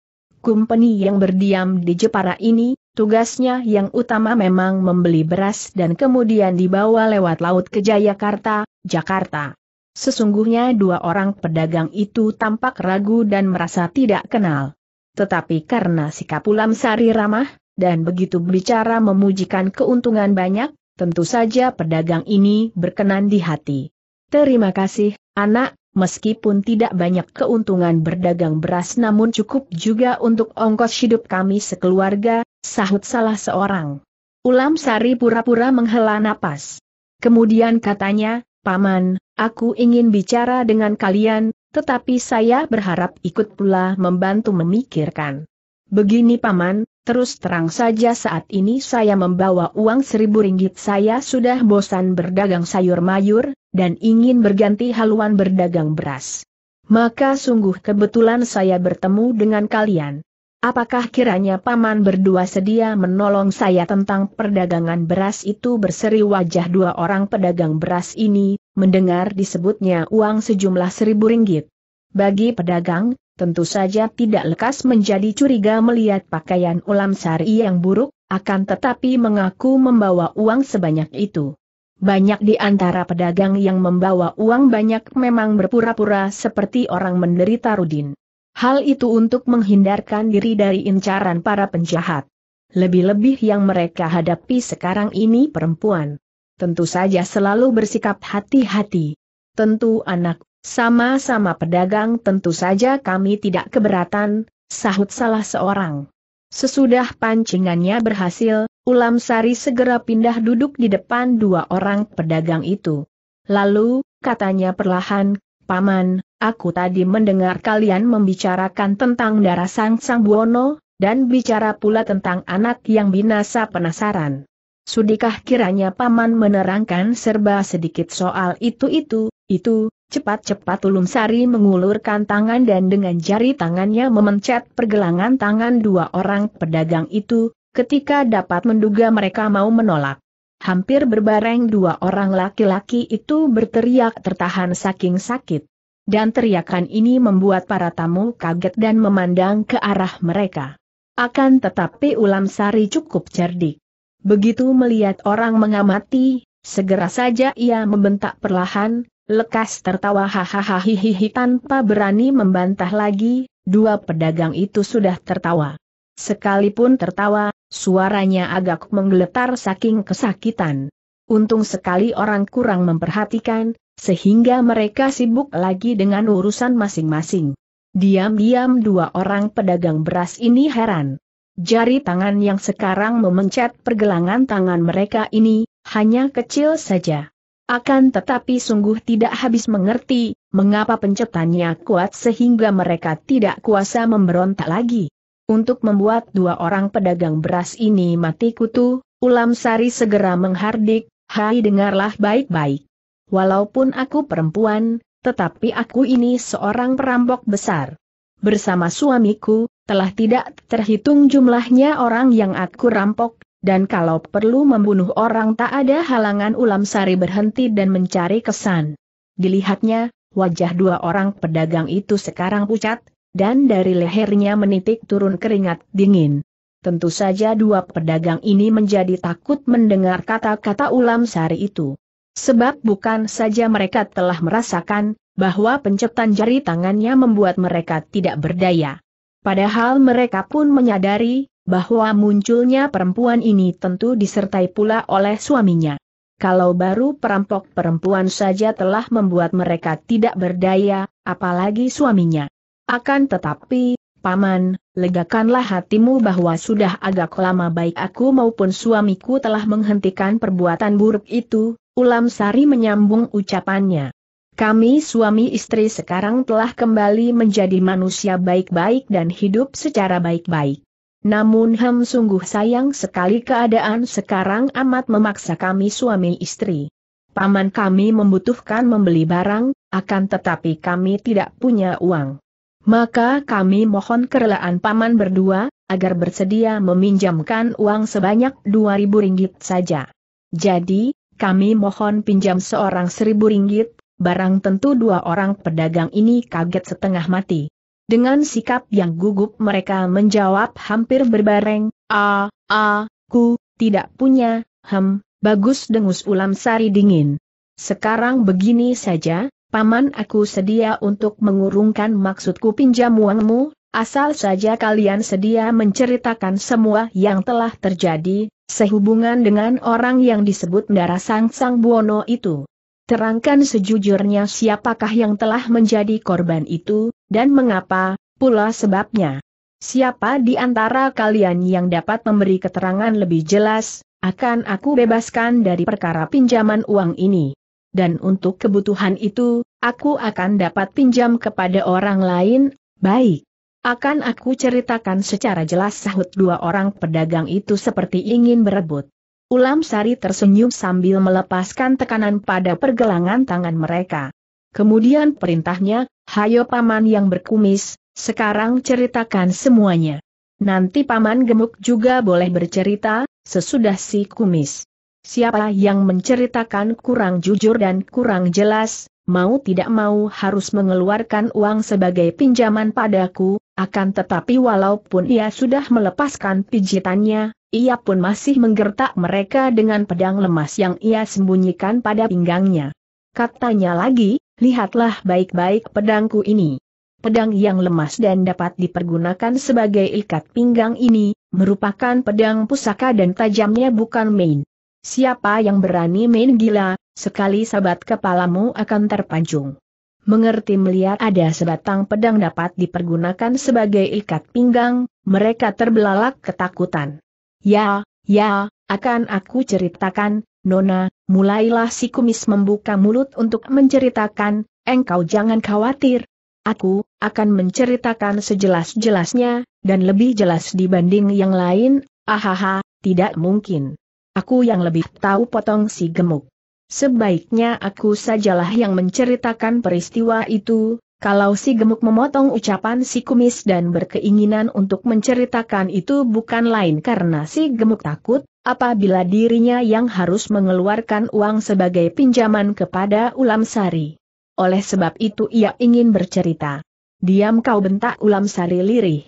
Kumpeni yang berdiam di Jepara ini, tugasnya yang utama memang membeli beras dan kemudian dibawa lewat laut ke Jayakarta, Jakarta. Sesungguhnya dua orang pedagang itu tampak ragu dan merasa tidak kenal. Tetapi karena sikap Ulam Sari ramah, dan begitu bicara memujikan keuntungan banyak, tentu saja pedagang ini berkenan di hati. Terima kasih, anak, meskipun tidak banyak keuntungan berdagang beras namun cukup juga untuk ongkos hidup kami sekeluarga, sahut salah seorang. Ulam Sari pura-pura menghela napas. Kemudian katanya, Paman, aku ingin bicara dengan kalian, tetapi saya berharap ikut pula membantu memikirkan. Begini Paman, terus terang saja saat ini saya membawa uang seribu ringgit saya sudah bosan berdagang sayur mayur, dan ingin berganti haluan berdagang beras. Maka sungguh kebetulan saya bertemu dengan kalian. Apakah kiranya paman berdua sedia menolong saya tentang perdagangan beras itu berseri wajah dua orang pedagang beras ini, mendengar disebutnya uang sejumlah seribu ringgit. Bagi pedagang, tentu saja tidak lekas menjadi curiga melihat pakaian ulam sari yang buruk, akan tetapi mengaku membawa uang sebanyak itu. Banyak di antara pedagang yang membawa uang banyak memang berpura-pura seperti orang menderita rudin. Hal itu untuk menghindarkan diri dari incaran para penjahat. Lebih-lebih yang mereka hadapi sekarang ini perempuan. Tentu saja selalu bersikap hati-hati. Tentu anak, sama-sama pedagang tentu saja kami tidak keberatan, sahut salah seorang. Sesudah pancingannya berhasil, Ulam Sari segera pindah duduk di depan dua orang pedagang itu. Lalu, katanya perlahan, Paman, aku tadi mendengar kalian membicarakan tentang darah Sang Sang Buono, dan bicara pula tentang anak yang binasa penasaran. Sudikah kiranya Paman menerangkan serba sedikit soal itu-itu, itu, cepat-cepat Ulum Sari mengulurkan tangan dan dengan jari tangannya memencet pergelangan tangan dua orang pedagang itu, ketika dapat menduga mereka mau menolak. Hampir berbareng dua orang laki-laki itu berteriak tertahan saking sakit. Dan teriakan ini membuat para tamu kaget dan memandang ke arah mereka. Akan tetapi Ulam Sari cukup cerdik. Begitu melihat orang mengamati, segera saja ia membentak perlahan, Lekas tertawa hahaha hihihi tanpa berani membantah lagi, dua pedagang itu sudah tertawa. Sekalipun tertawa, suaranya agak menggeletar saking kesakitan. Untung sekali orang kurang memperhatikan, sehingga mereka sibuk lagi dengan urusan masing-masing. Diam-diam dua orang pedagang beras ini heran. Jari tangan yang sekarang memencet pergelangan tangan mereka ini, hanya kecil saja. Akan tetapi sungguh tidak habis mengerti, mengapa pencetannya kuat sehingga mereka tidak kuasa memberontak lagi. Untuk membuat dua orang pedagang beras ini mati kutu, Ulam Sari segera menghardik, hai dengarlah baik-baik. Walaupun aku perempuan, tetapi aku ini seorang perampok besar. Bersama suamiku, telah tidak terhitung jumlahnya orang yang aku rampok, dan kalau perlu membunuh orang tak ada halangan ulam sari berhenti dan mencari kesan. Dilihatnya, wajah dua orang pedagang itu sekarang pucat, dan dari lehernya menitik turun keringat dingin. Tentu saja dua pedagang ini menjadi takut mendengar kata-kata ulam sari itu. Sebab bukan saja mereka telah merasakan, bahwa pencetan jari tangannya membuat mereka tidak berdaya. Padahal mereka pun menyadari, bahwa munculnya perempuan ini tentu disertai pula oleh suaminya. Kalau baru perampok perempuan saja telah membuat mereka tidak berdaya, apalagi suaminya. Akan tetapi, Paman, legakanlah hatimu bahwa sudah agak lama baik aku maupun suamiku telah menghentikan perbuatan buruk itu, Ulam Sari menyambung ucapannya. Kami suami istri sekarang telah kembali menjadi manusia baik-baik dan hidup secara baik-baik. Namun Hem sungguh sayang sekali keadaan sekarang amat memaksa kami suami istri. Paman kami membutuhkan membeli barang, akan tetapi kami tidak punya uang. Maka kami mohon kerelaan paman berdua, agar bersedia meminjamkan uang sebanyak dua ribu ringgit saja. Jadi, kami mohon pinjam seorang seribu ringgit, barang tentu dua orang pedagang ini kaget setengah mati. Dengan sikap yang gugup mereka menjawab hampir berbareng, A, A, ku, tidak punya, hem, bagus dengus ulam sari dingin. Sekarang begini saja, paman aku sedia untuk mengurungkan maksudku pinjam uangmu, asal saja kalian sedia menceritakan semua yang telah terjadi, sehubungan dengan orang yang disebut darah sang-sang buono itu. Terangkan sejujurnya siapakah yang telah menjadi korban itu, dan mengapa, pula sebabnya. Siapa di antara kalian yang dapat memberi keterangan lebih jelas, akan aku bebaskan dari perkara pinjaman uang ini. Dan untuk kebutuhan itu, aku akan dapat pinjam kepada orang lain, baik. Akan aku ceritakan secara jelas sahut dua orang pedagang itu seperti ingin berebut. Ulam Sari tersenyum sambil melepaskan tekanan pada pergelangan tangan mereka. Kemudian perintahnya, hayo paman yang berkumis, sekarang ceritakan semuanya. Nanti paman gemuk juga boleh bercerita, sesudah si kumis. Siapa yang menceritakan kurang jujur dan kurang jelas, mau tidak mau harus mengeluarkan uang sebagai pinjaman padaku, akan tetapi walaupun ia sudah melepaskan pijitannya, ia pun masih menggertak mereka dengan pedang lemas yang ia sembunyikan pada pinggangnya. Katanya lagi, lihatlah baik-baik pedangku ini. Pedang yang lemas dan dapat dipergunakan sebagai ikat pinggang ini, merupakan pedang pusaka dan tajamnya bukan main. Siapa yang berani main gila, sekali sabat kepalamu akan terpanjung. Mengerti melihat ada sebatang pedang dapat dipergunakan sebagai ikat pinggang, mereka terbelalak ketakutan. Ya, ya, akan aku ceritakan, Nona, mulailah si kumis membuka mulut untuk menceritakan, engkau jangan khawatir. Aku, akan menceritakan sejelas-jelasnya, dan lebih jelas dibanding yang lain, ahaha, tidak mungkin. Aku yang lebih tahu potong si gemuk. Sebaiknya aku sajalah yang menceritakan peristiwa itu, kalau si gemuk memotong ucapan si kumis dan berkeinginan untuk menceritakan itu bukan lain karena si gemuk takut, apabila dirinya yang harus mengeluarkan uang sebagai pinjaman kepada Ulam Sari. Oleh sebab itu ia ingin bercerita. Diam kau bentak Ulam Sari lirih.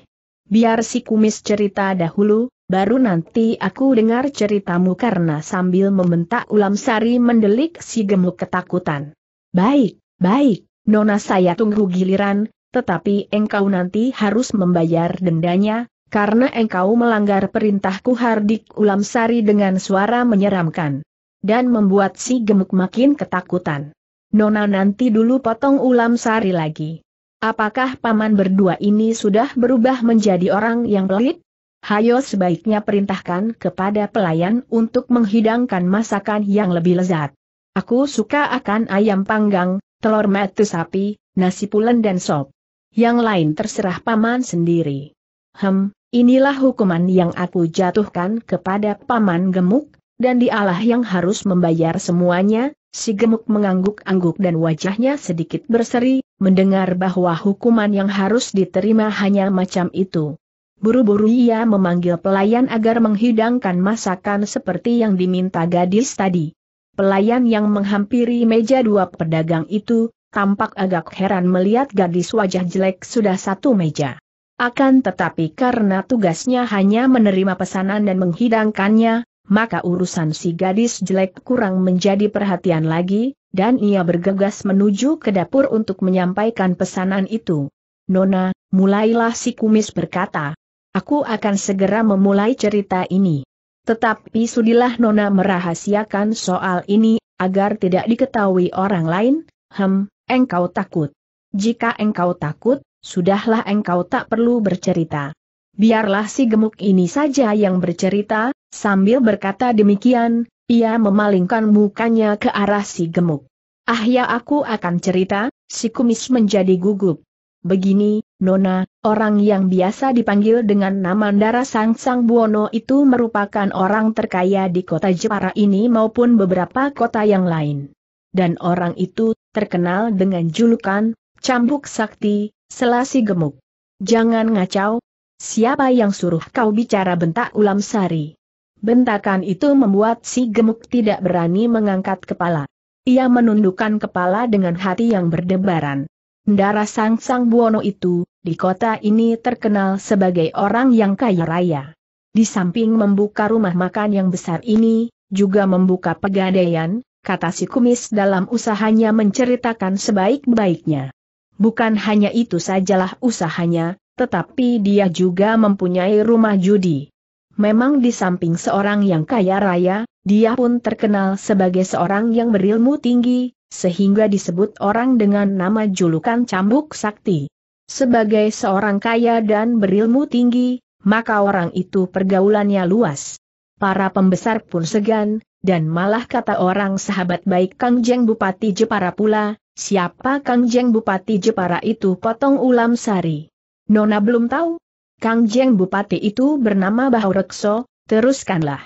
Biar si kumis cerita dahulu, baru nanti aku dengar ceritamu karena sambil membentak Ulam Sari mendelik si gemuk ketakutan. Baik, baik. Nona saya tunggu giliran, tetapi engkau nanti harus membayar dendanya, karena engkau melanggar perintahku Hardik ulam sari dengan suara menyeramkan. Dan membuat si gemuk makin ketakutan. Nona nanti dulu potong ulam sari lagi. Apakah paman berdua ini sudah berubah menjadi orang yang pelit? Hayo sebaiknya perintahkan kepada pelayan untuk menghidangkan masakan yang lebih lezat. Aku suka akan ayam panggang, telur mati sapi, nasi pulen dan sop. Yang lain terserah paman sendiri. Hem, inilah hukuman yang aku jatuhkan kepada paman gemuk, dan dialah yang harus membayar semuanya, si gemuk mengangguk-angguk dan wajahnya sedikit berseri, mendengar bahwa hukuman yang harus diterima hanya macam itu. Buru-buru ia memanggil pelayan agar menghidangkan masakan seperti yang diminta gadis tadi. Pelayan yang menghampiri meja dua pedagang itu, tampak agak heran melihat gadis wajah jelek sudah satu meja. Akan tetapi karena tugasnya hanya menerima pesanan dan menghidangkannya, maka urusan si gadis jelek kurang menjadi perhatian lagi, dan ia bergegas menuju ke dapur untuk menyampaikan pesanan itu. Nona, mulailah si kumis berkata. Aku akan segera memulai cerita ini. Tetapi sudilah Nona merahasiakan soal ini, agar tidak diketahui orang lain, hem, engkau takut. Jika engkau takut, sudahlah engkau tak perlu bercerita. Biarlah si gemuk ini saja yang bercerita, sambil berkata demikian, ia memalingkan mukanya ke arah si gemuk. Ah ya aku akan cerita, si kumis menjadi gugup. Begini, Nona, orang yang biasa dipanggil dengan nama Ndara Sang Sang Buono itu merupakan orang terkaya di kota Jepara ini maupun beberapa kota yang lain. Dan orang itu, terkenal dengan julukan, Cambuk Sakti, Selasi Gemuk. Jangan ngacau, siapa yang suruh kau bicara bentak ulam sari. Bentakan itu membuat si gemuk tidak berani mengangkat kepala. Ia menundukkan kepala dengan hati yang berdebaran. Ndara Sang Sang Buono itu, di kota ini terkenal sebagai orang yang kaya raya. Di samping membuka rumah makan yang besar ini, juga membuka pegadaian, kata si kumis dalam usahanya menceritakan sebaik-baiknya. Bukan hanya itu sajalah usahanya, tetapi dia juga mempunyai rumah judi. Memang di samping seorang yang kaya raya, dia pun terkenal sebagai seorang yang berilmu tinggi, sehingga disebut orang dengan nama julukan cambuk sakti. Sebagai seorang kaya dan berilmu tinggi, maka orang itu pergaulannya luas. Para pembesar pun segan, dan malah kata orang sahabat baik Kang Jeng Bupati Jepara pula, siapa Kang Jeng Bupati Jepara itu potong ulam sari. Nona belum tahu? Kang Jeng Bupati itu bernama Bahurekso, teruskanlah.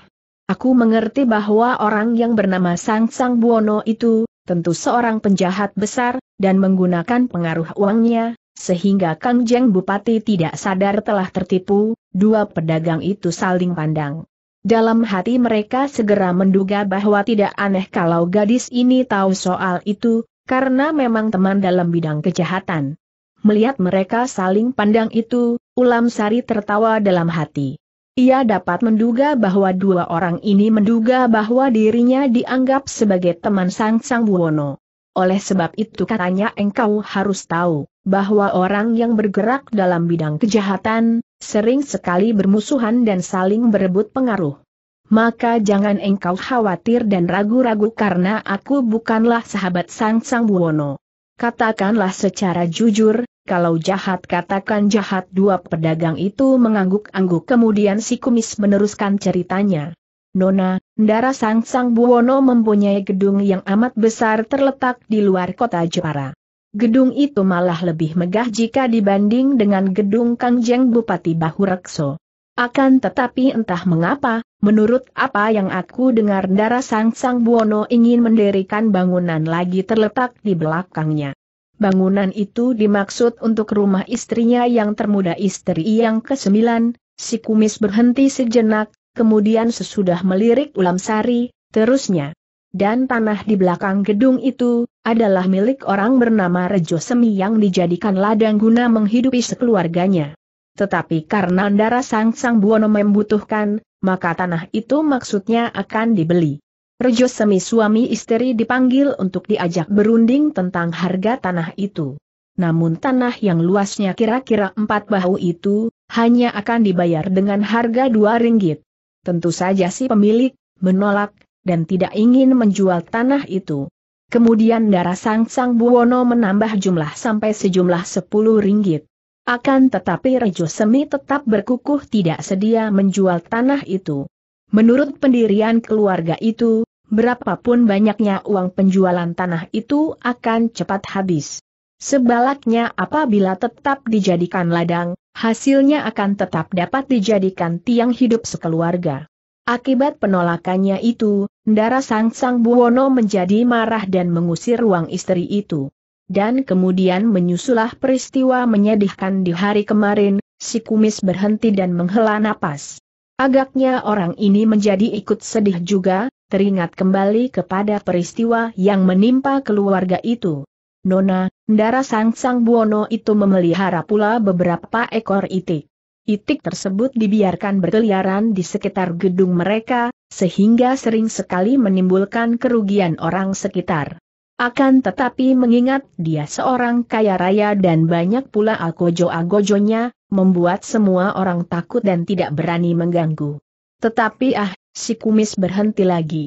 Aku mengerti bahwa orang yang bernama Sang Sang Buono itu, tentu seorang penjahat besar, dan menggunakan pengaruh uangnya, sehingga Kang Jeng Bupati tidak sadar telah tertipu, dua pedagang itu saling pandang. Dalam hati mereka segera menduga bahwa tidak aneh kalau gadis ini tahu soal itu, karena memang teman dalam bidang kejahatan. Melihat mereka saling pandang itu, Ulam Sari tertawa dalam hati. Ia dapat menduga bahwa dua orang ini menduga bahwa dirinya dianggap sebagai teman Sang Sang Buwono. Oleh sebab itu katanya engkau harus tahu, bahwa orang yang bergerak dalam bidang kejahatan, sering sekali bermusuhan dan saling berebut pengaruh. Maka jangan engkau khawatir dan ragu-ragu karena aku bukanlah sahabat Sang Sang Buwono. Katakanlah secara jujur, kalau jahat katakan jahat dua pedagang itu mengangguk-angguk kemudian si kumis meneruskan ceritanya. Nona, Ndara Sang Sang Buwono mempunyai gedung yang amat besar terletak di luar kota Jepara. Gedung itu malah lebih megah jika dibanding dengan gedung Kangjeng Bupati Bahurekso. Akan tetapi entah mengapa, menurut apa yang aku dengar Ndara Sang Sang Buwono ingin mendirikan bangunan lagi terletak di belakangnya. Bangunan itu dimaksud untuk rumah istrinya yang termuda istri yang kesembilan, si kumis berhenti sejenak, kemudian sesudah melirik ulam sari, terusnya. Dan tanah di belakang gedung itu, adalah milik orang bernama Rejo Semi yang dijadikan ladang guna menghidupi sekeluarganya. Tetapi karena darah sang sang buono membutuhkan, maka tanah itu maksudnya akan dibeli. Rejo Semi suami istri dipanggil untuk diajak berunding tentang harga tanah itu. Namun tanah yang luasnya kira-kira empat bahu itu, hanya akan dibayar dengan harga dua ringgit. Tentu saja si pemilik, menolak, dan tidak ingin menjual tanah itu. Kemudian darah Sang Sang Buwono menambah jumlah sampai sejumlah sepuluh ringgit. Akan tetapi Rejo Semi tetap berkukuh tidak sedia menjual tanah itu. Menurut pendirian keluarga itu, berapapun banyaknya uang penjualan tanah itu akan cepat habis. Sebaliknya apabila tetap dijadikan ladang, hasilnya akan tetap dapat dijadikan tiang hidup sekeluarga. Akibat penolakannya itu, Ndara Sang Sang Buwono menjadi marah dan mengusir ruang istri itu. Dan kemudian menyusulah peristiwa menyedihkan di hari kemarin, si kumis berhenti dan menghela napas. Agaknya orang ini menjadi ikut sedih juga, teringat kembali kepada peristiwa yang menimpa keluarga itu. Nona, Ndara Sang Sang Buono itu memelihara pula beberapa ekor itik. Itik tersebut dibiarkan berkeliaran di sekitar gedung mereka, sehingga sering sekali menimbulkan kerugian orang sekitar. Akan tetapi mengingat dia seorang kaya raya dan banyak pula agojo-agojonya, membuat semua orang takut dan tidak berani mengganggu. Tetapi ah, si kumis berhenti lagi.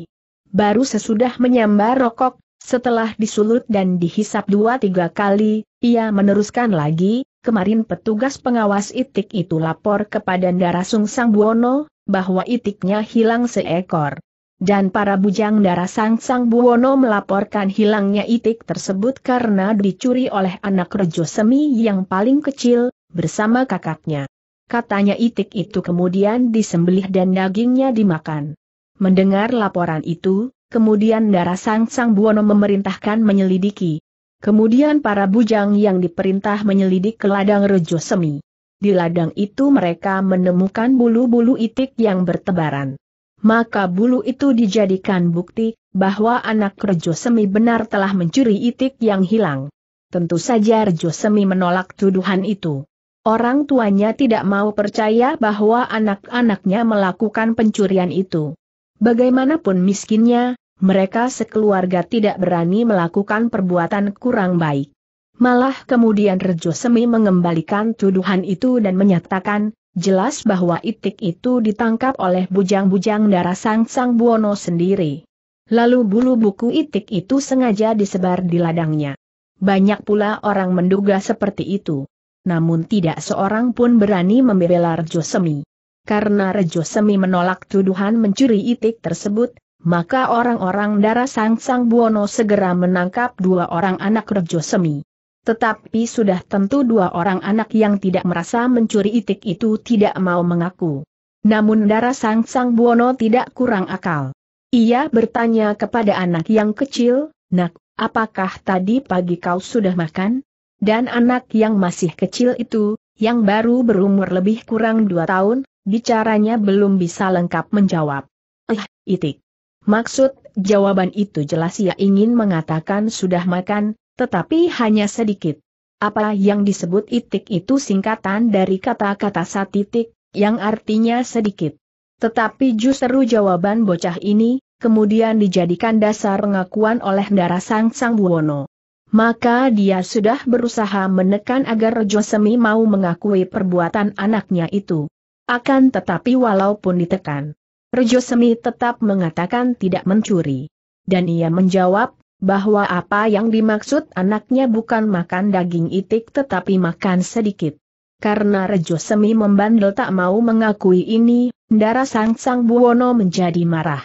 Baru sesudah menyambar rokok, setelah disulut dan dihisap dua tiga kali, ia meneruskan lagi, kemarin petugas pengawas itik itu lapor kepada Darasung Buwono, bahwa itiknya hilang seekor. Dan para bujang sang Buwono melaporkan hilangnya itik tersebut karena dicuri oleh anak rejo semi yang paling kecil, bersama kakaknya katanya itik itu kemudian disembelih dan dagingnya dimakan. Mendengar laporan itu, kemudian darah sang-sang buono memerintahkan menyelidiki. Kemudian para bujang yang diperintah menyelidik ke ladang rejo semi. Di ladang itu mereka menemukan bulu-bulu itik yang bertebaran. Maka bulu itu dijadikan bukti bahwa anak rejo semi benar telah mencuri itik yang hilang. Tentu saja Rejo Semi menolak tuduhan itu. Orang tuanya tidak mau percaya bahwa anak-anaknya melakukan pencurian itu. Bagaimanapun miskinnya, mereka sekeluarga tidak berani melakukan perbuatan kurang baik. Malah kemudian Rejo Semi mengembalikan tuduhan itu dan menyatakan, jelas bahwa itik itu ditangkap oleh bujang-bujang darah sang-sang buono sendiri. Lalu bulu buku itik itu sengaja disebar di ladangnya. Banyak pula orang menduga seperti itu namun tidak seorang pun berani membela Rejo Semi. Karena Rejo Semi menolak tuduhan mencuri itik tersebut, maka orang-orang darah Sang Sang Buono segera menangkap dua orang anak Rejo Semi. Tetapi sudah tentu dua orang anak yang tidak merasa mencuri itik itu tidak mau mengaku. Namun darah Sang Sang Buono tidak kurang akal. Ia bertanya kepada anak yang kecil, Nak, apakah tadi pagi kau sudah makan? Dan anak yang masih kecil itu, yang baru berumur lebih kurang dua tahun, bicaranya belum bisa lengkap menjawab. Eh, itik. Maksud jawaban itu jelas ia ingin mengatakan sudah makan, tetapi hanya sedikit. Apa yang disebut itik itu singkatan dari kata-kata satitik, yang artinya sedikit. Tetapi justru jawaban bocah ini, kemudian dijadikan dasar pengakuan oleh darah Sang Sang Buwono. Maka dia sudah berusaha menekan agar Rejo Semi mau mengakui perbuatan anaknya itu. Akan tetapi walaupun ditekan, Rejo Semi tetap mengatakan tidak mencuri. Dan ia menjawab, bahwa apa yang dimaksud anaknya bukan makan daging itik tetapi makan sedikit. Karena Rejo Semi membandel tak mau mengakui ini, darah sang-sang Buwono menjadi marah.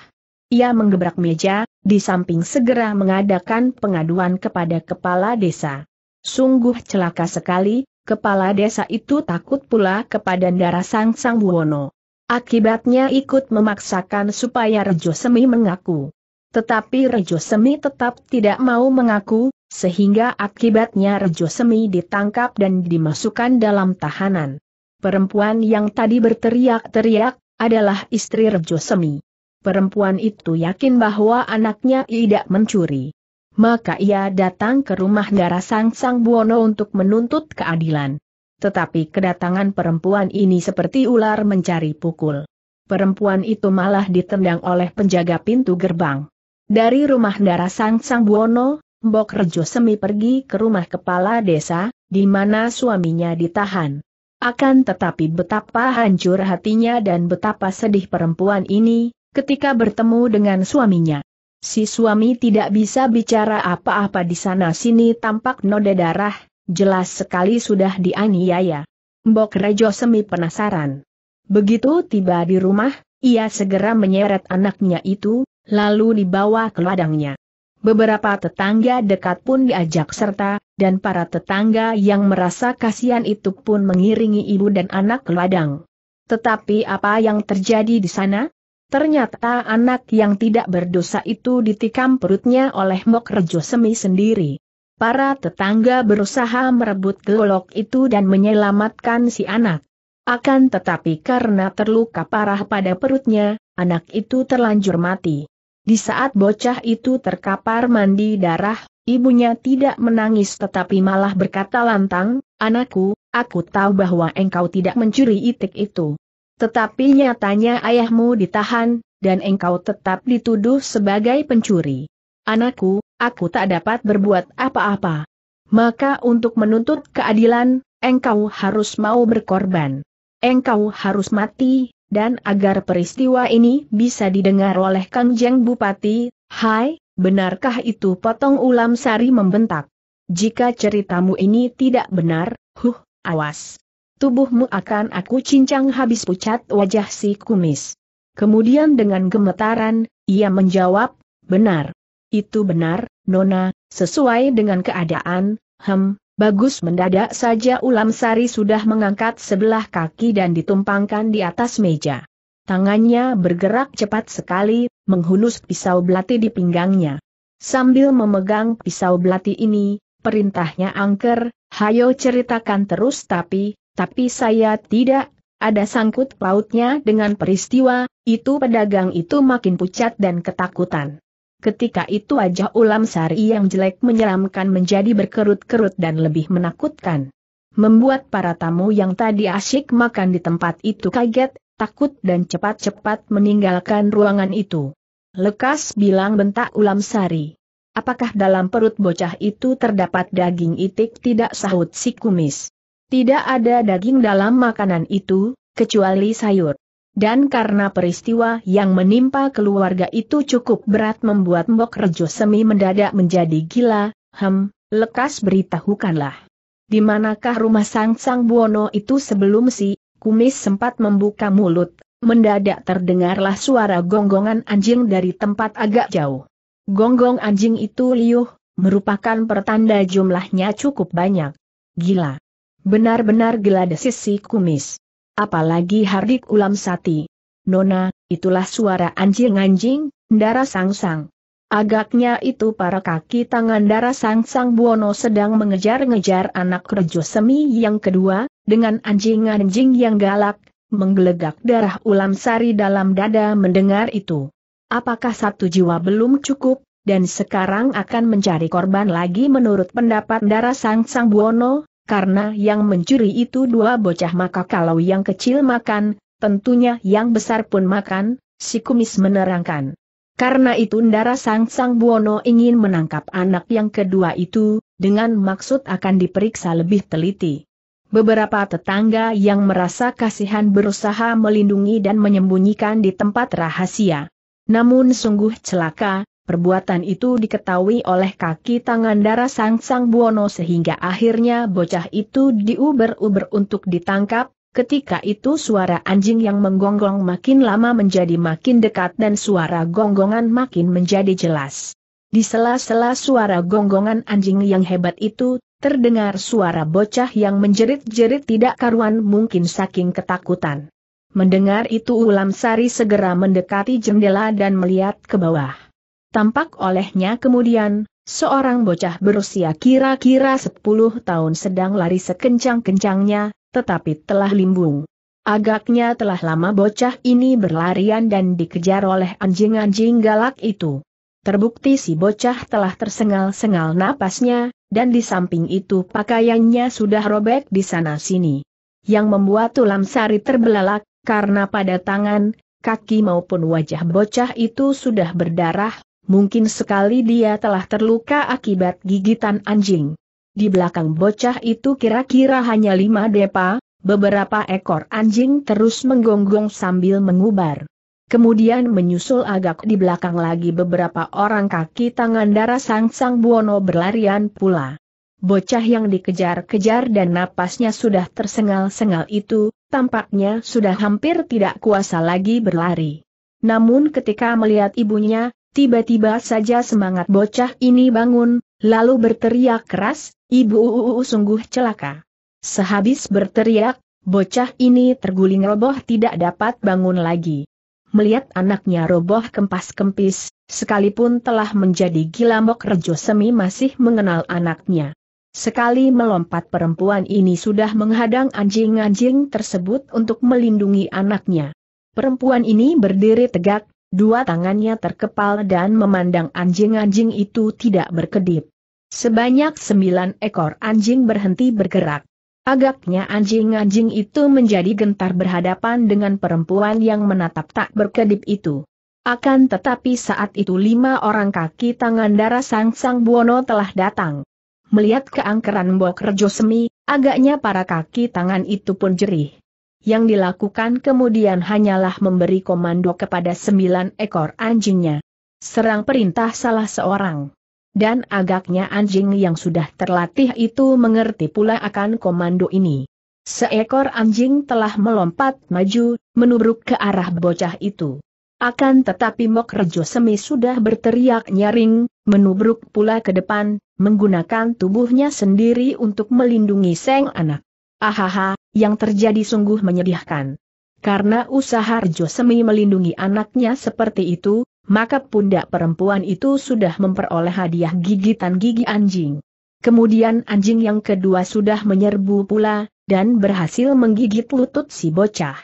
Ia menggebrak meja, di samping segera mengadakan pengaduan kepada kepala desa. Sungguh celaka sekali, kepala desa itu takut pula kepada darah Sang Sang Buwono. Akibatnya ikut memaksakan supaya Rejo Semi mengaku. Tetapi Rejo Semi tetap tidak mau mengaku, sehingga akibatnya Rejo Semi ditangkap dan dimasukkan dalam tahanan. Perempuan yang tadi berteriak-teriak adalah istri Rejo Semi perempuan itu yakin bahwa anaknya tidak mencuri. Maka ia datang ke rumah Ndara Sang Sang Buono untuk menuntut keadilan. Tetapi kedatangan perempuan ini seperti ular mencari pukul. Perempuan itu malah ditendang oleh penjaga pintu gerbang. Dari rumah Ndara Sang Sang Buono, Mbok Rejo Semi pergi ke rumah kepala desa, di mana suaminya ditahan. Akan tetapi betapa hancur hatinya dan betapa sedih perempuan ini, ketika bertemu dengan suaminya. Si suami tidak bisa bicara apa-apa di sana-sini tampak noda darah, jelas sekali sudah dianiaya. Mbok Rejo semi penasaran. Begitu tiba di rumah, ia segera menyeret anaknya itu, lalu dibawa ke ladangnya. Beberapa tetangga dekat pun diajak serta, dan para tetangga yang merasa kasihan itu pun mengiringi ibu dan anak ke ladang. Tetapi apa yang terjadi di sana? Ternyata anak yang tidak berdosa itu ditikam perutnya oleh Mok Rejo Semi sendiri. Para tetangga berusaha merebut golok itu dan menyelamatkan si anak. Akan tetapi karena terluka parah pada perutnya, anak itu terlanjur mati. Di saat bocah itu terkapar mandi darah, Ibunya tidak menangis tetapi malah berkata lantang, Anakku, aku tahu bahwa engkau tidak mencuri itik itu. Tetapi nyatanya ayahmu ditahan, dan engkau tetap dituduh sebagai pencuri. Anakku, aku tak dapat berbuat apa-apa. Maka untuk menuntut keadilan, engkau harus mau berkorban. Engkau harus mati, dan agar peristiwa ini bisa didengar oleh Kang Bupati, hai, benarkah itu potong ulam sari membentak? Jika ceritamu ini tidak benar, huh, awas tubuhmu akan aku cincang habis pucat wajah si kumis. Kemudian dengan gemetaran, ia menjawab, benar. Itu benar, Nona, sesuai dengan keadaan, hem, bagus mendadak saja ulam sari sudah mengangkat sebelah kaki dan ditumpangkan di atas meja. Tangannya bergerak cepat sekali, menghunus pisau belati di pinggangnya. Sambil memegang pisau belati ini, perintahnya angker, hayo ceritakan terus tapi, tapi saya tidak, ada sangkut pautnya dengan peristiwa, itu pedagang itu makin pucat dan ketakutan. Ketika itu wajah ulam sari yang jelek menyeramkan menjadi berkerut-kerut dan lebih menakutkan. Membuat para tamu yang tadi asyik makan di tempat itu kaget, takut dan cepat-cepat meninggalkan ruangan itu. Lekas bilang bentak ulam sari. Apakah dalam perut bocah itu terdapat daging itik tidak sahut si kumis? Tidak ada daging dalam makanan itu, kecuali sayur. Dan karena peristiwa yang menimpa keluarga itu cukup berat membuat Mbok Rejo Semi mendadak menjadi gila, hem, lekas beritahukanlah. Di manakah rumah Sang Sang Buono itu sebelum si kumis sempat membuka mulut, mendadak terdengarlah suara gonggongan anjing dari tempat agak jauh. Gonggong anjing itu liuh, merupakan pertanda jumlahnya cukup banyak. Gila. Benar-benar gila si kumis. Apalagi hardik ulam sati. Nona, itulah suara anjing-anjing, darah sang-sang. Agaknya itu para kaki tangan darah sang-sang buono sedang mengejar-ngejar anak rejo semi yang kedua, dengan anjing-anjing yang galak, menggelegak darah ulam sari dalam dada mendengar itu. Apakah satu jiwa belum cukup, dan sekarang akan mencari korban lagi menurut pendapat darah sang-sang buono, karena yang mencuri itu dua bocah maka kalau yang kecil makan, tentunya yang besar pun makan, si kumis menerangkan. Karena itu Ndara Sang Sang Buono ingin menangkap anak yang kedua itu, dengan maksud akan diperiksa lebih teliti. Beberapa tetangga yang merasa kasihan berusaha melindungi dan menyembunyikan di tempat rahasia. Namun sungguh celaka, Perbuatan itu diketahui oleh kaki tangan darah Sang Sang Buono sehingga akhirnya bocah itu diuber-uber untuk ditangkap, ketika itu suara anjing yang menggonggong makin lama menjadi makin dekat dan suara gonggongan makin menjadi jelas. Di sela-sela suara gonggongan anjing yang hebat itu, terdengar suara bocah yang menjerit-jerit tidak karuan mungkin saking ketakutan. Mendengar itu Ulam Sari segera mendekati jendela dan melihat ke bawah. Tampak olehnya kemudian, seorang bocah berusia kira-kira 10 tahun sedang lari sekencang-kencangnya, tetapi telah limbung. Agaknya telah lama bocah ini berlarian dan dikejar oleh anjing-anjing galak itu. Terbukti si bocah telah tersengal-sengal napasnya, dan di samping itu pakaiannya sudah robek di sana-sini. Yang membuat tulang sari terbelalak, karena pada tangan, kaki maupun wajah bocah itu sudah berdarah, mungkin sekali dia telah terluka akibat gigitan anjing. Di belakang bocah itu kira-kira hanya lima depa, beberapa ekor anjing terus menggonggong sambil mengubar. Kemudian menyusul agak di belakang lagi beberapa orang kaki tangan darah sang-sang buono berlarian pula. Bocah yang dikejar-kejar dan napasnya sudah tersengal-sengal itu, tampaknya sudah hampir tidak kuasa lagi berlari. Namun ketika melihat ibunya, Tiba-tiba saja semangat bocah ini bangun, lalu berteriak keras, Ibu sungguh celaka. Sehabis berteriak, bocah ini terguling roboh tidak dapat bangun lagi. Melihat anaknya roboh kempas-kempis, sekalipun telah menjadi gila mok rejo semi masih mengenal anaknya. Sekali melompat perempuan ini sudah menghadang anjing-anjing tersebut untuk melindungi anaknya. Perempuan ini berdiri tegak, Dua tangannya terkepal dan memandang anjing-anjing itu tidak berkedip. Sebanyak sembilan ekor anjing berhenti bergerak. Agaknya anjing-anjing itu menjadi gentar berhadapan dengan perempuan yang menatap tak berkedip itu. Akan tetapi saat itu lima orang kaki tangan darah Sang Sang Buono telah datang. Melihat keangkeran Mbok Rejo Semi, agaknya para kaki tangan itu pun jerih yang dilakukan kemudian hanyalah memberi komando kepada sembilan ekor anjingnya. Serang perintah salah seorang. Dan agaknya anjing yang sudah terlatih itu mengerti pula akan komando ini. Seekor anjing telah melompat maju, menubruk ke arah bocah itu. Akan tetapi Mok Rejo Semi sudah berteriak nyaring, menubruk pula ke depan, menggunakan tubuhnya sendiri untuk melindungi seng anak. Ahaha, yang terjadi sungguh menyedihkan. Karena usaha Rejo Semi melindungi anaknya seperti itu, maka pundak perempuan itu sudah memperoleh hadiah gigitan gigi anjing. Kemudian anjing yang kedua sudah menyerbu pula, dan berhasil menggigit lutut si bocah.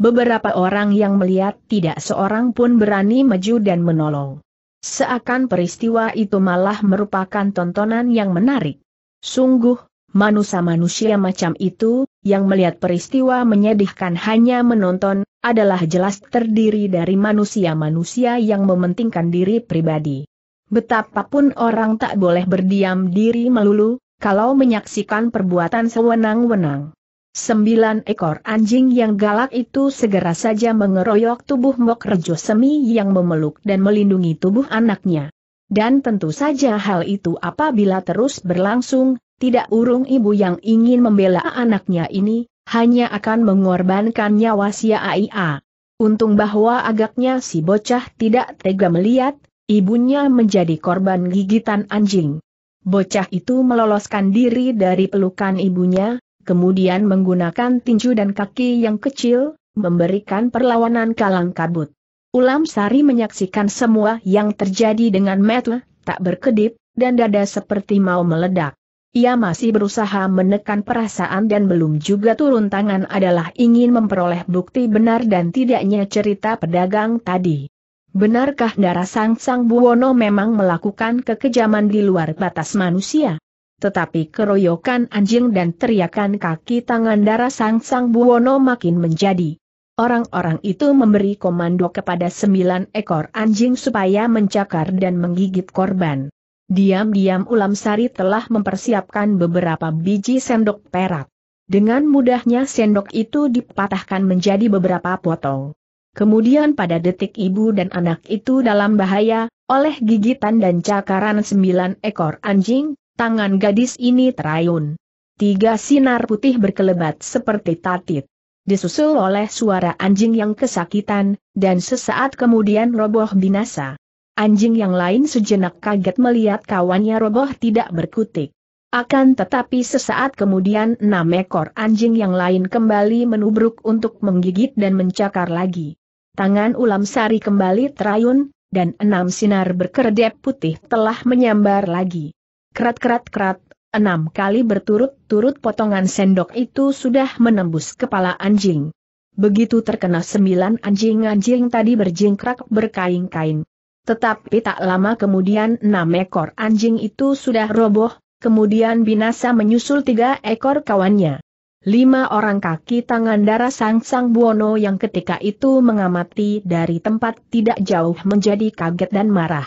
Beberapa orang yang melihat tidak seorang pun berani maju dan menolong. Seakan peristiwa itu malah merupakan tontonan yang menarik. Sungguh, manusia-manusia macam itu, yang melihat peristiwa menyedihkan hanya menonton, adalah jelas terdiri dari manusia-manusia yang mementingkan diri pribadi. Betapapun orang tak boleh berdiam diri melulu, kalau menyaksikan perbuatan sewenang-wenang. Sembilan ekor anjing yang galak itu segera saja mengeroyok tubuh Mok Rejo Semi yang memeluk dan melindungi tubuh anaknya. Dan tentu saja hal itu apabila terus berlangsung, tidak urung ibu yang ingin membela anaknya ini, hanya akan mengorbankan nyawa si AIA. Untung bahwa agaknya si bocah tidak tega melihat, ibunya menjadi korban gigitan anjing. Bocah itu meloloskan diri dari pelukan ibunya, kemudian menggunakan tinju dan kaki yang kecil, memberikan perlawanan kalang kabut. Ulam Sari menyaksikan semua yang terjadi dengan Matt, tak berkedip, dan dada seperti mau meledak. Ia masih berusaha menekan perasaan dan belum juga turun tangan adalah ingin memperoleh bukti benar dan tidaknya cerita pedagang tadi. Benarkah darah Sang Sang Buwono memang melakukan kekejaman di luar batas manusia? Tetapi keroyokan anjing dan teriakan kaki tangan darah Sang Sang Buwono makin menjadi. Orang-orang itu memberi komando kepada sembilan ekor anjing supaya mencakar dan menggigit korban. Diam-diam Ulam Sari telah mempersiapkan beberapa biji sendok perak. Dengan mudahnya sendok itu dipatahkan menjadi beberapa potong. Kemudian pada detik ibu dan anak itu dalam bahaya, oleh gigitan dan cakaran sembilan ekor anjing, tangan gadis ini terayun. Tiga sinar putih berkelebat seperti tatit. Disusul oleh suara anjing yang kesakitan, dan sesaat kemudian roboh binasa. Anjing yang lain sejenak kaget melihat kawannya roboh tidak berkutik. Akan tetapi sesaat kemudian enam ekor anjing yang lain kembali menubruk untuk menggigit dan mencakar lagi. Tangan ulam sari kembali terayun, dan enam sinar berkedip putih telah menyambar lagi. Kerat-kerat-kerat, enam kali berturut-turut potongan sendok itu sudah menembus kepala anjing. Begitu terkena sembilan anjing-anjing tadi berjingkrak berkain-kain. Tetapi tak lama kemudian enam ekor anjing itu sudah roboh, kemudian binasa menyusul tiga ekor kawannya. Lima orang kaki tangan darah Sang Sang Buono yang ketika itu mengamati dari tempat tidak jauh menjadi kaget dan marah.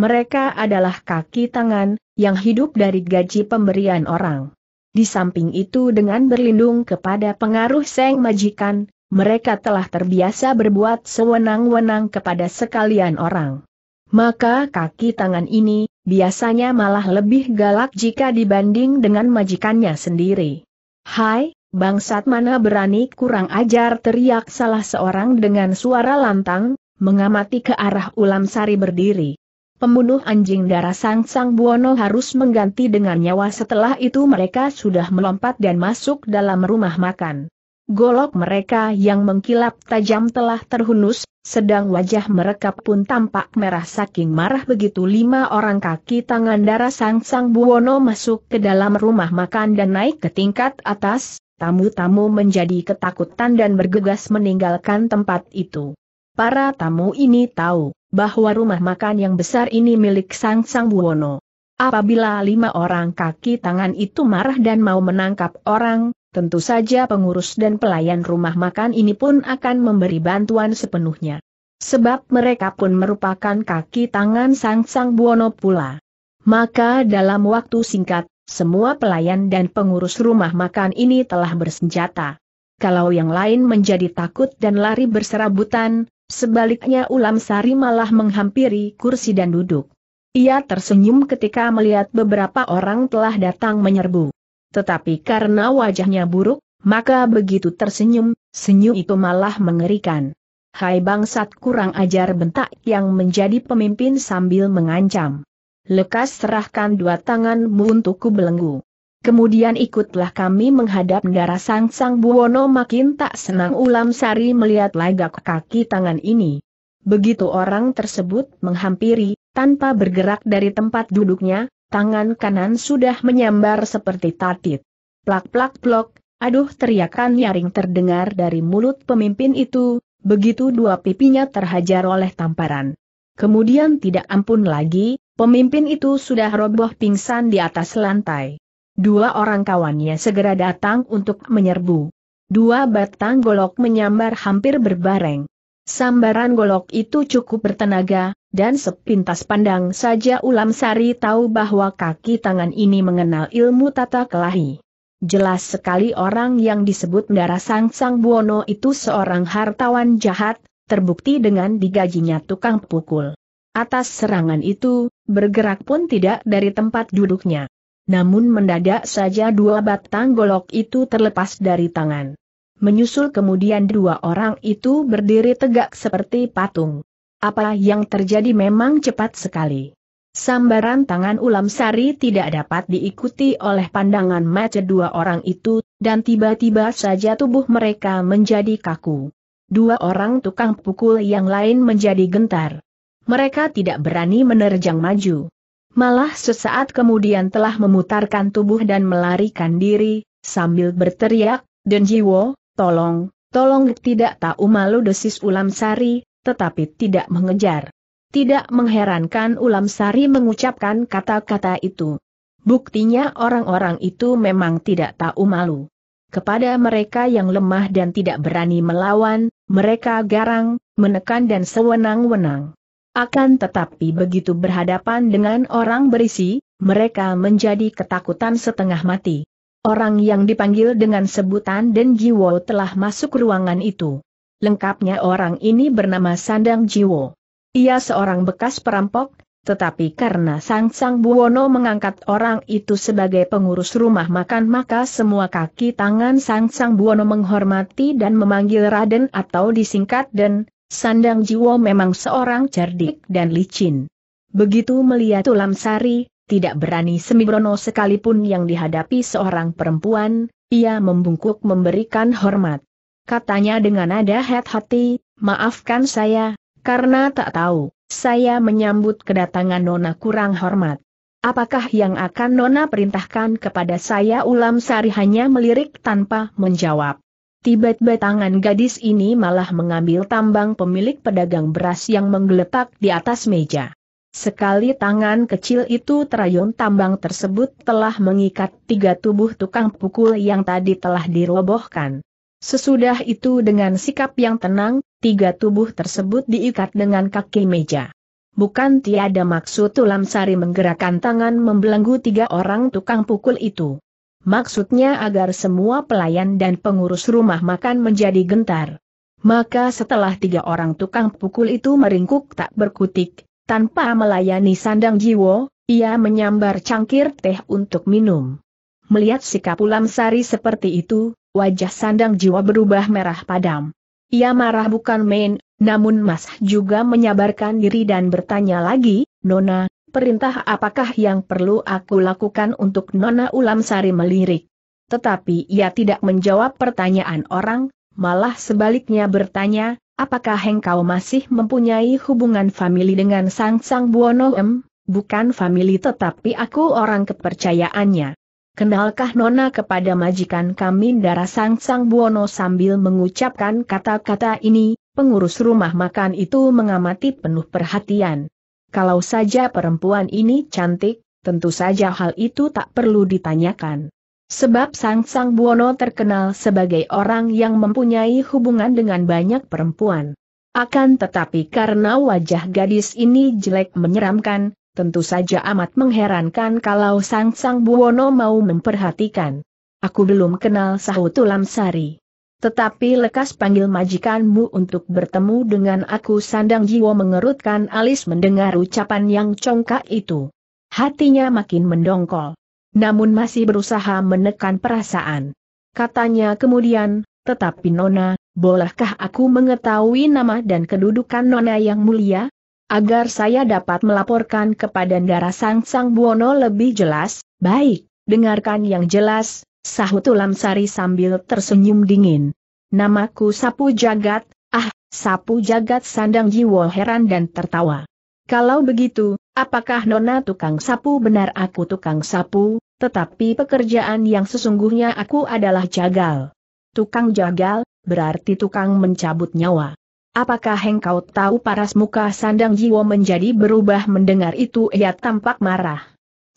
Mereka adalah kaki tangan, yang hidup dari gaji pemberian orang. Di samping itu dengan berlindung kepada pengaruh Seng Majikan, mereka telah terbiasa berbuat sewenang-wenang kepada sekalian orang. Maka kaki tangan ini, biasanya malah lebih galak jika dibanding dengan majikannya sendiri. Hai, bangsat mana berani kurang ajar teriak salah seorang dengan suara lantang, mengamati ke arah ulam sari berdiri. Pembunuh anjing darah Sang Sang Buono harus mengganti dengan nyawa setelah itu mereka sudah melompat dan masuk dalam rumah makan. Golok mereka yang mengkilap tajam telah terhunus, sedang wajah mereka pun tampak merah saking marah begitu lima orang kaki tangan darah sang-sang buwono masuk ke dalam rumah makan dan naik ke tingkat atas, tamu-tamu menjadi ketakutan dan bergegas meninggalkan tempat itu. Para tamu ini tahu, bahwa rumah makan yang besar ini milik sang-sang buwono. Apabila lima orang kaki tangan itu marah dan mau menangkap orang, Tentu saja pengurus dan pelayan rumah makan ini pun akan memberi bantuan sepenuhnya. Sebab mereka pun merupakan kaki tangan sang-sang buono pula. Maka dalam waktu singkat, semua pelayan dan pengurus rumah makan ini telah bersenjata. Kalau yang lain menjadi takut dan lari berserabutan, sebaliknya Ulam Sari malah menghampiri kursi dan duduk. Ia tersenyum ketika melihat beberapa orang telah datang menyerbu tetapi karena wajahnya buruk, maka begitu tersenyum, senyum itu malah mengerikan. Hai bangsat kurang ajar bentak yang menjadi pemimpin sambil mengancam. Lekas serahkan dua tanganmu untukku belenggu. Kemudian ikutlah kami menghadap darah sang-sang buwono makin tak senang ulam sari melihat lagak kaki tangan ini. Begitu orang tersebut menghampiri, tanpa bergerak dari tempat duduknya, tangan kanan sudah menyambar seperti tatit. Plak-plak-plok, aduh teriakan nyaring terdengar dari mulut pemimpin itu, begitu dua pipinya terhajar oleh tamparan. Kemudian tidak ampun lagi, pemimpin itu sudah roboh pingsan di atas lantai. Dua orang kawannya segera datang untuk menyerbu. Dua batang golok menyambar hampir berbareng. Sambaran golok itu cukup bertenaga, dan sepintas pandang saja Ulam Sari tahu bahwa kaki tangan ini mengenal ilmu tata kelahi. Jelas sekali orang yang disebut Ndara Sang Sang Buono itu seorang hartawan jahat, terbukti dengan digajinya tukang pukul. Atas serangan itu, bergerak pun tidak dari tempat duduknya. Namun mendadak saja dua batang golok itu terlepas dari tangan. Menyusul kemudian dua orang itu berdiri tegak seperti patung. Apa yang terjadi memang cepat sekali. Sambaran tangan ulam sari tidak dapat diikuti oleh pandangan mata dua orang itu, dan tiba-tiba saja tubuh mereka menjadi kaku. Dua orang tukang pukul yang lain menjadi gentar. Mereka tidak berani menerjang maju. Malah sesaat kemudian telah memutarkan tubuh dan melarikan diri, sambil berteriak, Denjiwo, tolong, tolong tidak tahu malu desis ulam sari, tetapi tidak mengejar. Tidak mengherankan Ulam Sari mengucapkan kata-kata itu. Buktinya orang-orang itu memang tidak tahu malu. Kepada mereka yang lemah dan tidak berani melawan, mereka garang, menekan dan sewenang-wenang. Akan tetapi begitu berhadapan dengan orang berisi, mereka menjadi ketakutan setengah mati. Orang yang dipanggil dengan sebutan Den Jiwo telah masuk ruangan itu lengkapnya orang ini bernama Sandang Jiwo. Ia seorang bekas perampok, tetapi karena Sang Sang Buwono mengangkat orang itu sebagai pengurus rumah makan maka semua kaki tangan Sang Sang Buwono menghormati dan memanggil Raden atau disingkat Den, Sandang Jiwo memang seorang cerdik dan licin. Begitu melihat Ulam Sari, tidak berani Semibrono sekalipun yang dihadapi seorang perempuan, ia membungkuk memberikan hormat katanya dengan nada hati-hati, maafkan saya, karena tak tahu, saya menyambut kedatangan Nona kurang hormat. Apakah yang akan Nona perintahkan kepada saya ulam sari hanya melirik tanpa menjawab. Tiba-tiba tangan gadis ini malah mengambil tambang pemilik pedagang beras yang menggeletak di atas meja. Sekali tangan kecil itu terayun tambang tersebut telah mengikat tiga tubuh tukang pukul yang tadi telah dirobohkan. Sesudah itu dengan sikap yang tenang, tiga tubuh tersebut diikat dengan kaki meja. Bukan tiada maksud Tulam Sari menggerakkan tangan membelenggu tiga orang tukang pukul itu. Maksudnya agar semua pelayan dan pengurus rumah makan menjadi gentar. Maka setelah tiga orang tukang pukul itu meringkuk tak berkutik, tanpa melayani sandang jiwo, ia menyambar cangkir teh untuk minum. Melihat sikap Ulam Sari seperti itu, wajah sandang jiwa berubah merah padam. Ia marah bukan main, namun Mas juga menyabarkan diri dan bertanya lagi, Nona, perintah apakah yang perlu aku lakukan untuk Nona Ulam Sari melirik? Tetapi ia tidak menjawab pertanyaan orang, malah sebaliknya bertanya, apakah engkau masih mempunyai hubungan famili dengan Sang Sang Buono M? Bukan famili tetapi aku orang kepercayaannya. Kenalkah Nona kepada majikan kami darah sang-sang buono sambil mengucapkan kata-kata ini, pengurus rumah makan itu mengamati penuh perhatian. Kalau saja perempuan ini cantik, tentu saja hal itu tak perlu ditanyakan. Sebab sang-sang buono terkenal sebagai orang yang mempunyai hubungan dengan banyak perempuan. Akan tetapi karena wajah gadis ini jelek menyeramkan, Tentu saja amat mengherankan kalau Sang Sang Buwono mau memperhatikan. Aku belum kenal sahut Sari. Tetapi lekas panggil majikanmu untuk bertemu dengan aku sandang jiwa mengerutkan alis mendengar ucapan yang congkak itu. Hatinya makin mendongkol. Namun masih berusaha menekan perasaan. Katanya kemudian, tetapi Nona, bolehkah aku mengetahui nama dan kedudukan Nona yang mulia? agar saya dapat melaporkan kepada Ndara Sang Sang Buono lebih jelas, baik, dengarkan yang jelas, sahut Ulam Sari sambil tersenyum dingin. Namaku Sapu Jagat, ah, Sapu Jagat Sandang Jiwo heran dan tertawa. Kalau begitu, apakah Nona tukang sapu benar aku tukang sapu, tetapi pekerjaan yang sesungguhnya aku adalah jagal. Tukang jagal, berarti tukang mencabut nyawa. Apakah engkau tahu paras muka sandang jiwa menjadi berubah mendengar itu ia tampak marah.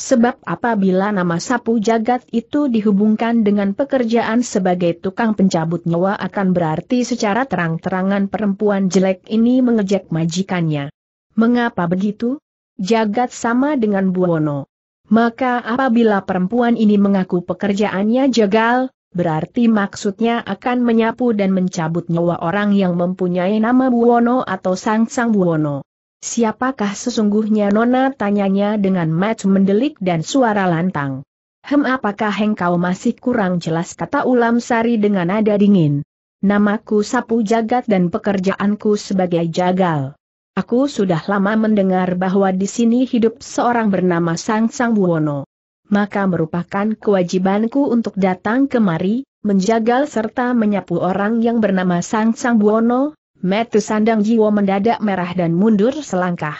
Sebab apabila nama sapu jagat itu dihubungkan dengan pekerjaan sebagai tukang pencabut nyawa akan berarti secara terang-terangan perempuan jelek ini mengejek majikannya. Mengapa begitu? Jagat sama dengan Buwono. Maka apabila perempuan ini mengaku pekerjaannya jagal, berarti maksudnya akan menyapu dan mencabut nyawa orang yang mempunyai nama Buwono atau Sang Sang Buwono. Siapakah sesungguhnya Nona tanyanya dengan match mendelik dan suara lantang. Hem apakah engkau masih kurang jelas kata Ulam Sari dengan nada dingin. Namaku sapu jagat dan pekerjaanku sebagai jagal. Aku sudah lama mendengar bahwa di sini hidup seorang bernama Sang Sang Buwono maka merupakan kewajibanku untuk datang kemari, menjagal serta menyapu orang yang bernama Sang Sang Buono, metu sandang jiwa mendadak merah dan mundur selangkah.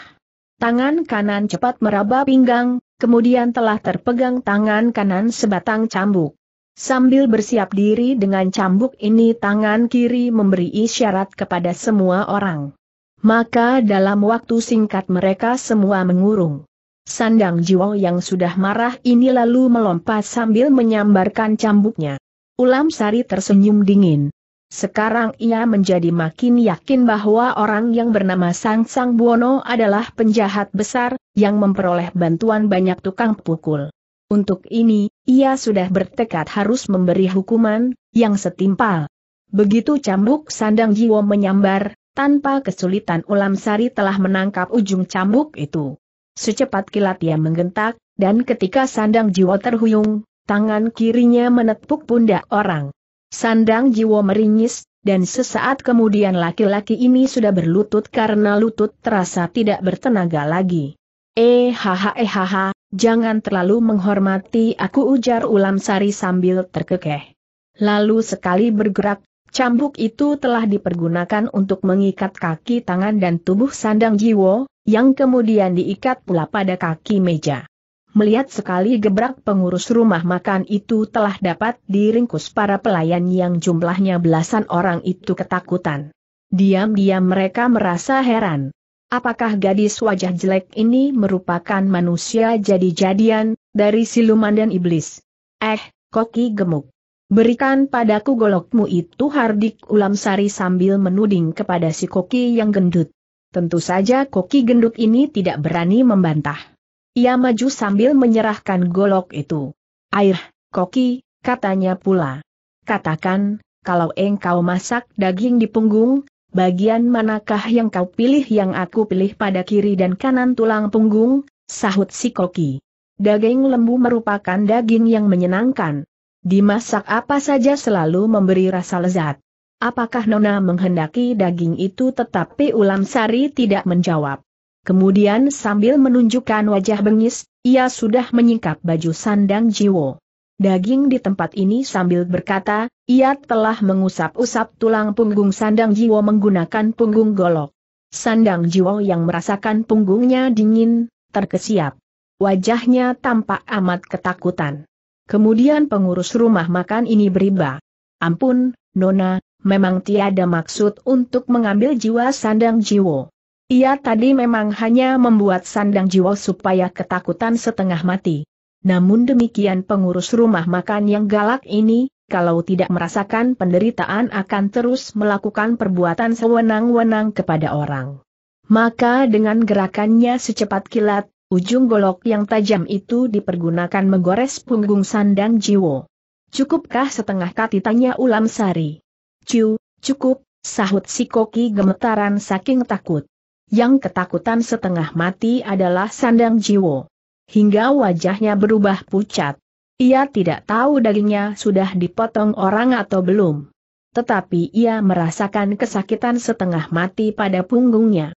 Tangan kanan cepat meraba pinggang, kemudian telah terpegang tangan kanan sebatang cambuk. Sambil bersiap diri dengan cambuk ini tangan kiri memberi isyarat kepada semua orang. Maka dalam waktu singkat mereka semua mengurung. Sandang Jiwo yang sudah marah ini lalu melompat sambil menyambarkan cambuknya. Ulam Sari tersenyum dingin. Sekarang ia menjadi makin yakin bahwa orang yang bernama Sang Sang Buono adalah penjahat besar, yang memperoleh bantuan banyak tukang pukul. Untuk ini, ia sudah bertekad harus memberi hukuman, yang setimpal. Begitu cambuk sandang jiwa menyambar, tanpa kesulitan ulam sari telah menangkap ujung cambuk itu. Secepat kilat ia menggentak, dan ketika sandang jiwa terhuyung, tangan kirinya menepuk pundak orang. Sandang jiwa meringis, dan sesaat kemudian laki-laki ini sudah berlutut karena lutut terasa tidak bertenaga lagi. Eh eh haha, jangan terlalu menghormati aku ujar ulam sari sambil terkekeh. Lalu sekali bergerak, cambuk itu telah dipergunakan untuk mengikat kaki tangan dan tubuh sandang jiwo, yang kemudian diikat pula pada kaki meja. Melihat sekali gebrak pengurus rumah makan itu telah dapat diringkus para pelayan yang jumlahnya belasan orang itu ketakutan. Diam-diam mereka merasa heran. Apakah gadis wajah jelek ini merupakan manusia jadi-jadian, dari siluman dan iblis? Eh, koki gemuk. Berikan padaku golokmu itu Hardik Ulam Sari sambil menuding kepada si koki yang gendut. Tentu saja koki gendut ini tidak berani membantah. Ia maju sambil menyerahkan golok itu. Air, koki, katanya pula. Katakan, kalau engkau masak daging di punggung, bagian manakah yang kau pilih yang aku pilih pada kiri dan kanan tulang punggung, sahut si koki. Daging lembu merupakan daging yang menyenangkan. Dimasak apa saja selalu memberi rasa lezat. Apakah Nona menghendaki daging itu tetapi Ulam Sari tidak menjawab. Kemudian sambil menunjukkan wajah bengis, ia sudah menyingkap baju sandang jiwo. Daging di tempat ini sambil berkata, ia telah mengusap-usap tulang punggung sandang jiwo menggunakan punggung golok. Sandang jiwo yang merasakan punggungnya dingin, terkesiap. Wajahnya tampak amat ketakutan. Kemudian pengurus rumah makan ini beribah. Ampun, Nona, memang tiada maksud untuk mengambil jiwa sandang jiwo. Ia tadi memang hanya membuat sandang jiwo supaya ketakutan setengah mati. Namun demikian pengurus rumah makan yang galak ini, kalau tidak merasakan penderitaan akan terus melakukan perbuatan sewenang-wenang kepada orang. Maka dengan gerakannya secepat kilat, ujung golok yang tajam itu dipergunakan menggores punggung sandang jiwo. Cukupkah setengah kati tanya Ulam Sari. Ciu, cukup, sahut si koki gemetaran saking takut. Yang ketakutan setengah mati adalah sandang jiwo. Hingga wajahnya berubah pucat. Ia tidak tahu dagingnya sudah dipotong orang atau belum. Tetapi ia merasakan kesakitan setengah mati pada punggungnya.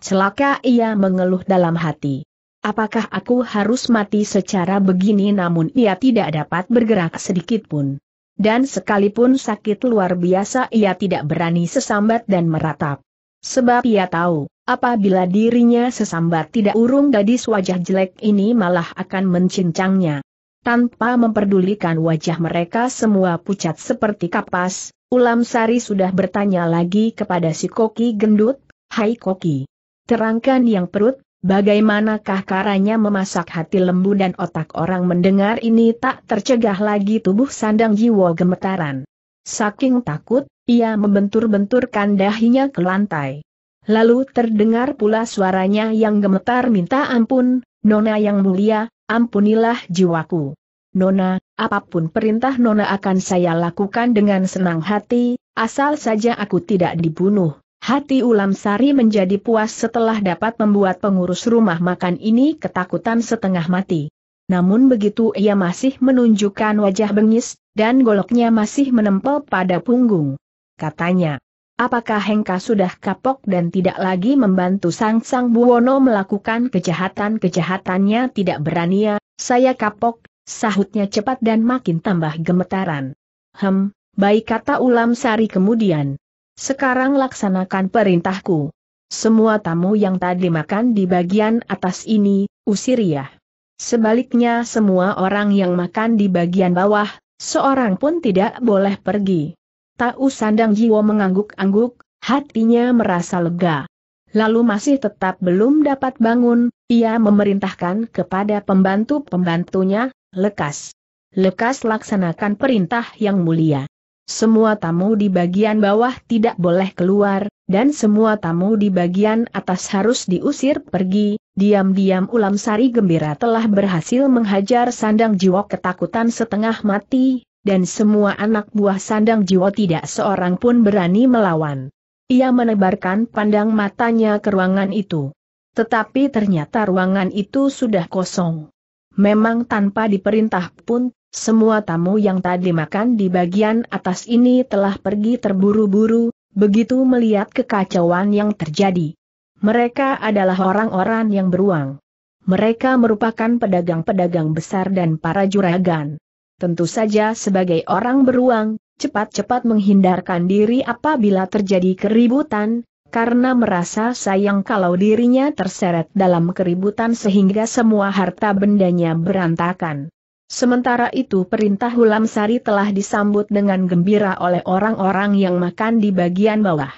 Celaka ia mengeluh dalam hati. Apakah aku harus mati secara begini namun ia tidak dapat bergerak sedikit pun. Dan sekalipun sakit luar biasa ia tidak berani sesambat dan meratap. Sebab ia tahu, apabila dirinya sesambat tidak urung gadis wajah jelek ini malah akan mencincangnya. Tanpa memperdulikan wajah mereka semua pucat seperti kapas, Ulam Sari sudah bertanya lagi kepada si Koki gendut, Hai Koki, terangkan yang perut, Bagaimanakah caranya memasak hati lembu dan otak orang mendengar ini tak tercegah lagi tubuh sandang jiwa gemetaran. Saking takut, ia membentur-benturkan dahinya ke lantai. Lalu terdengar pula suaranya yang gemetar minta ampun, Nona yang mulia, ampunilah jiwaku. Nona, apapun perintah Nona akan saya lakukan dengan senang hati, asal saja aku tidak dibunuh. Hati Ulam Sari menjadi puas setelah dapat membuat pengurus rumah makan ini ketakutan setengah mati. Namun begitu ia masih menunjukkan wajah bengis, dan goloknya masih menempel pada punggung. Katanya, apakah Hengka sudah kapok dan tidak lagi membantu Sang Sang Buwono melakukan kejahatan-kejahatannya tidak berani ya, saya kapok, sahutnya cepat dan makin tambah gemetaran. Hem, baik kata Ulam Sari kemudian. Sekarang laksanakan perintahku. Semua tamu yang tadi makan di bagian atas ini, usir ya. Sebaliknya semua orang yang makan di bagian bawah, seorang pun tidak boleh pergi. Tahu Sandang jiwa mengangguk-angguk, hatinya merasa lega. Lalu masih tetap belum dapat bangun, ia memerintahkan kepada pembantu-pembantunya, lekas. Lekas laksanakan perintah yang mulia. Semua tamu di bagian bawah tidak boleh keluar, dan semua tamu di bagian atas harus diusir pergi, diam-diam Ulam Sari gembira telah berhasil menghajar sandang jiwa ketakutan setengah mati, dan semua anak buah sandang jiwa tidak seorang pun berani melawan. Ia menebarkan pandang matanya ke ruangan itu. Tetapi ternyata ruangan itu sudah kosong. Memang tanpa diperintah pun, semua tamu yang tadi makan di bagian atas ini telah pergi terburu-buru, begitu melihat kekacauan yang terjadi. Mereka adalah orang-orang yang beruang. Mereka merupakan pedagang-pedagang besar dan para juragan. Tentu saja sebagai orang beruang, cepat-cepat menghindarkan diri apabila terjadi keributan, karena merasa sayang kalau dirinya terseret dalam keributan sehingga semua harta bendanya berantakan. Sementara itu perintah Hulam Sari telah disambut dengan gembira oleh orang-orang yang makan di bagian bawah.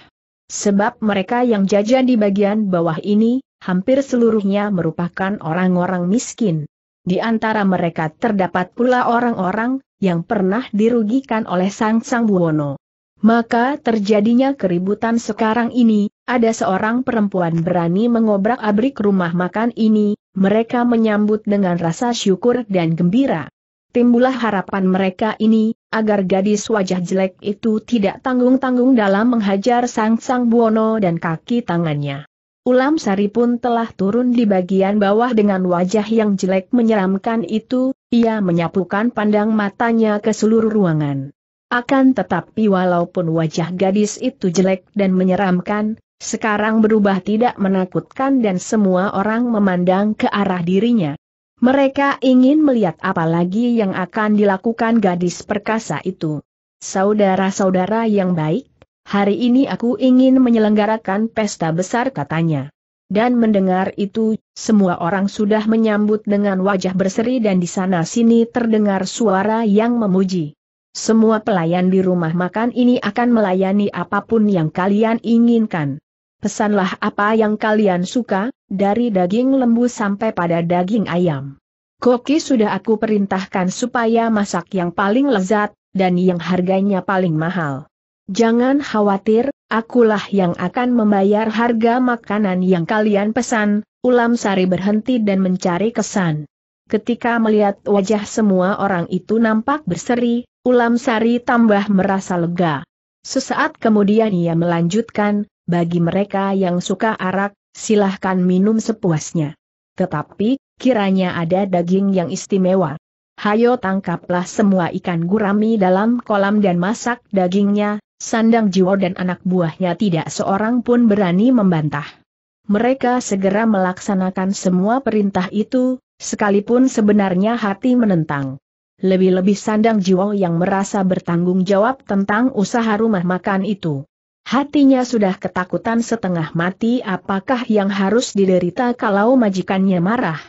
Sebab mereka yang jajan di bagian bawah ini, hampir seluruhnya merupakan orang-orang miskin. Di antara mereka terdapat pula orang-orang yang pernah dirugikan oleh Sang Sang Buwono. Maka terjadinya keributan sekarang ini, ada seorang perempuan berani mengobrak abrik rumah makan ini, mereka menyambut dengan rasa syukur dan gembira. Timbulah harapan mereka ini, agar gadis wajah jelek itu tidak tanggung-tanggung dalam menghajar sang-sang buono dan kaki tangannya. Ulam Sari pun telah turun di bagian bawah dengan wajah yang jelek menyeramkan itu, ia menyapukan pandang matanya ke seluruh ruangan. Akan tetapi walaupun wajah gadis itu jelek dan menyeramkan, sekarang berubah tidak menakutkan dan semua orang memandang ke arah dirinya. Mereka ingin melihat apa lagi yang akan dilakukan gadis perkasa itu. Saudara-saudara yang baik, hari ini aku ingin menyelenggarakan pesta besar katanya. Dan mendengar itu, semua orang sudah menyambut dengan wajah berseri dan di sana-sini terdengar suara yang memuji. Semua pelayan di rumah makan ini akan melayani apapun yang kalian inginkan. Pesanlah apa yang kalian suka, dari daging lembu sampai pada daging ayam. Koki sudah aku perintahkan supaya masak yang paling lezat, dan yang harganya paling mahal. Jangan khawatir, akulah yang akan membayar harga makanan yang kalian pesan, ulam sari berhenti dan mencari kesan. Ketika melihat wajah semua orang itu nampak berseri, Ulam Sari tambah merasa lega. Sesaat kemudian ia melanjutkan, bagi mereka yang suka arak, silahkan minum sepuasnya. Tetapi, kiranya ada daging yang istimewa. Hayo tangkaplah semua ikan gurami dalam kolam dan masak dagingnya, sandang jiwa dan anak buahnya tidak seorang pun berani membantah. Mereka segera melaksanakan semua perintah itu, sekalipun sebenarnya hati menentang lebih-lebih sandang jiwa yang merasa bertanggung jawab tentang usaha rumah makan itu. Hatinya sudah ketakutan setengah mati apakah yang harus diderita kalau majikannya marah.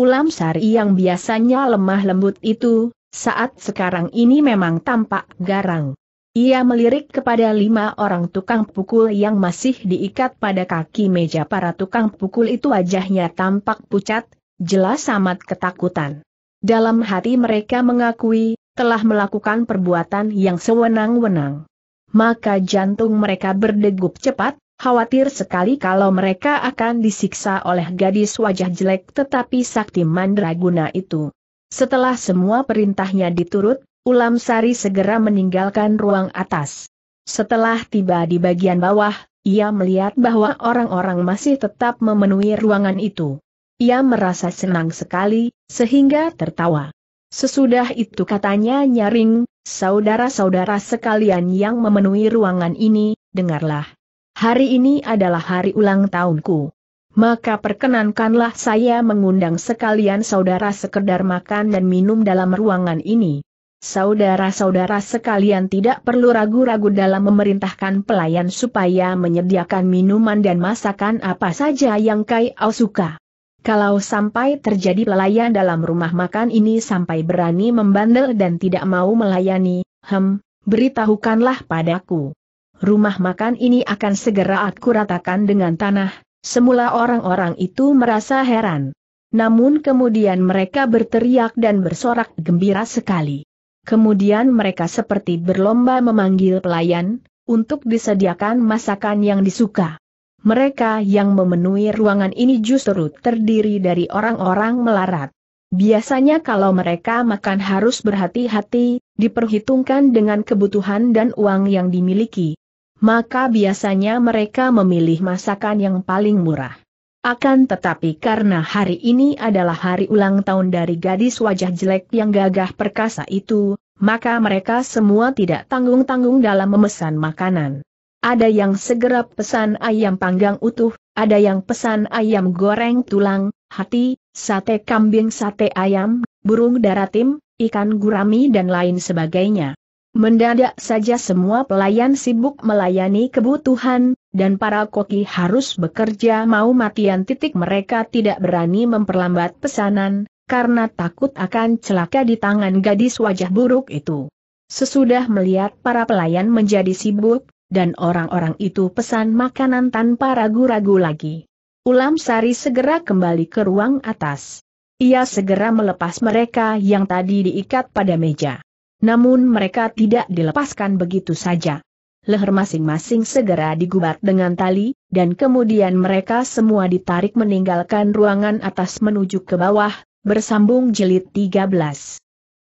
Ulam Sari yang biasanya lemah lembut itu, saat sekarang ini memang tampak garang. Ia melirik kepada lima orang tukang pukul yang masih diikat pada kaki meja para tukang pukul itu wajahnya tampak pucat, jelas amat ketakutan. Dalam hati mereka mengakui, telah melakukan perbuatan yang sewenang-wenang. Maka jantung mereka berdegup cepat, khawatir sekali kalau mereka akan disiksa oleh gadis wajah jelek tetapi sakti mandraguna itu. Setelah semua perintahnya diturut, Ulam Sari segera meninggalkan ruang atas. Setelah tiba di bagian bawah, ia melihat bahwa orang-orang masih tetap memenuhi ruangan itu. Ia merasa senang sekali, sehingga tertawa. Sesudah itu katanya nyaring, saudara-saudara sekalian yang memenuhi ruangan ini, dengarlah. Hari ini adalah hari ulang tahunku. Maka perkenankanlah saya mengundang sekalian saudara sekedar makan dan minum dalam ruangan ini. Saudara-saudara sekalian tidak perlu ragu-ragu dalam memerintahkan pelayan supaya menyediakan minuman dan masakan apa saja yang kai kau suka. Kalau sampai terjadi pelayan dalam rumah makan ini sampai berani membandel dan tidak mau melayani, hem, beritahukanlah padaku. Rumah makan ini akan segera aku ratakan dengan tanah, semula orang-orang itu merasa heran. Namun kemudian mereka berteriak dan bersorak gembira sekali. Kemudian mereka seperti berlomba memanggil pelayan, untuk disediakan masakan yang disuka mereka yang memenuhi ruangan ini justru terdiri dari orang-orang melarat. Biasanya kalau mereka makan harus berhati-hati, diperhitungkan dengan kebutuhan dan uang yang dimiliki. Maka biasanya mereka memilih masakan yang paling murah. Akan tetapi karena hari ini adalah hari ulang tahun dari gadis wajah jelek yang gagah perkasa itu, maka mereka semua tidak tanggung-tanggung dalam memesan makanan. Ada yang segera pesan ayam panggang utuh, ada yang pesan ayam goreng tulang, hati, sate kambing sate ayam, burung daratim, ikan gurami dan lain sebagainya. Mendadak saja semua pelayan sibuk melayani kebutuhan, dan para koki harus bekerja mau matian titik mereka tidak berani memperlambat pesanan, karena takut akan celaka di tangan gadis wajah buruk itu. Sesudah melihat para pelayan menjadi sibuk, dan orang-orang itu pesan makanan tanpa ragu-ragu lagi. Ulam Sari segera kembali ke ruang atas. Ia segera melepas mereka yang tadi diikat pada meja. Namun mereka tidak dilepaskan begitu saja. Leher masing-masing segera digubat dengan tali, dan kemudian mereka semua ditarik meninggalkan ruangan atas menuju ke bawah, bersambung jilid 13.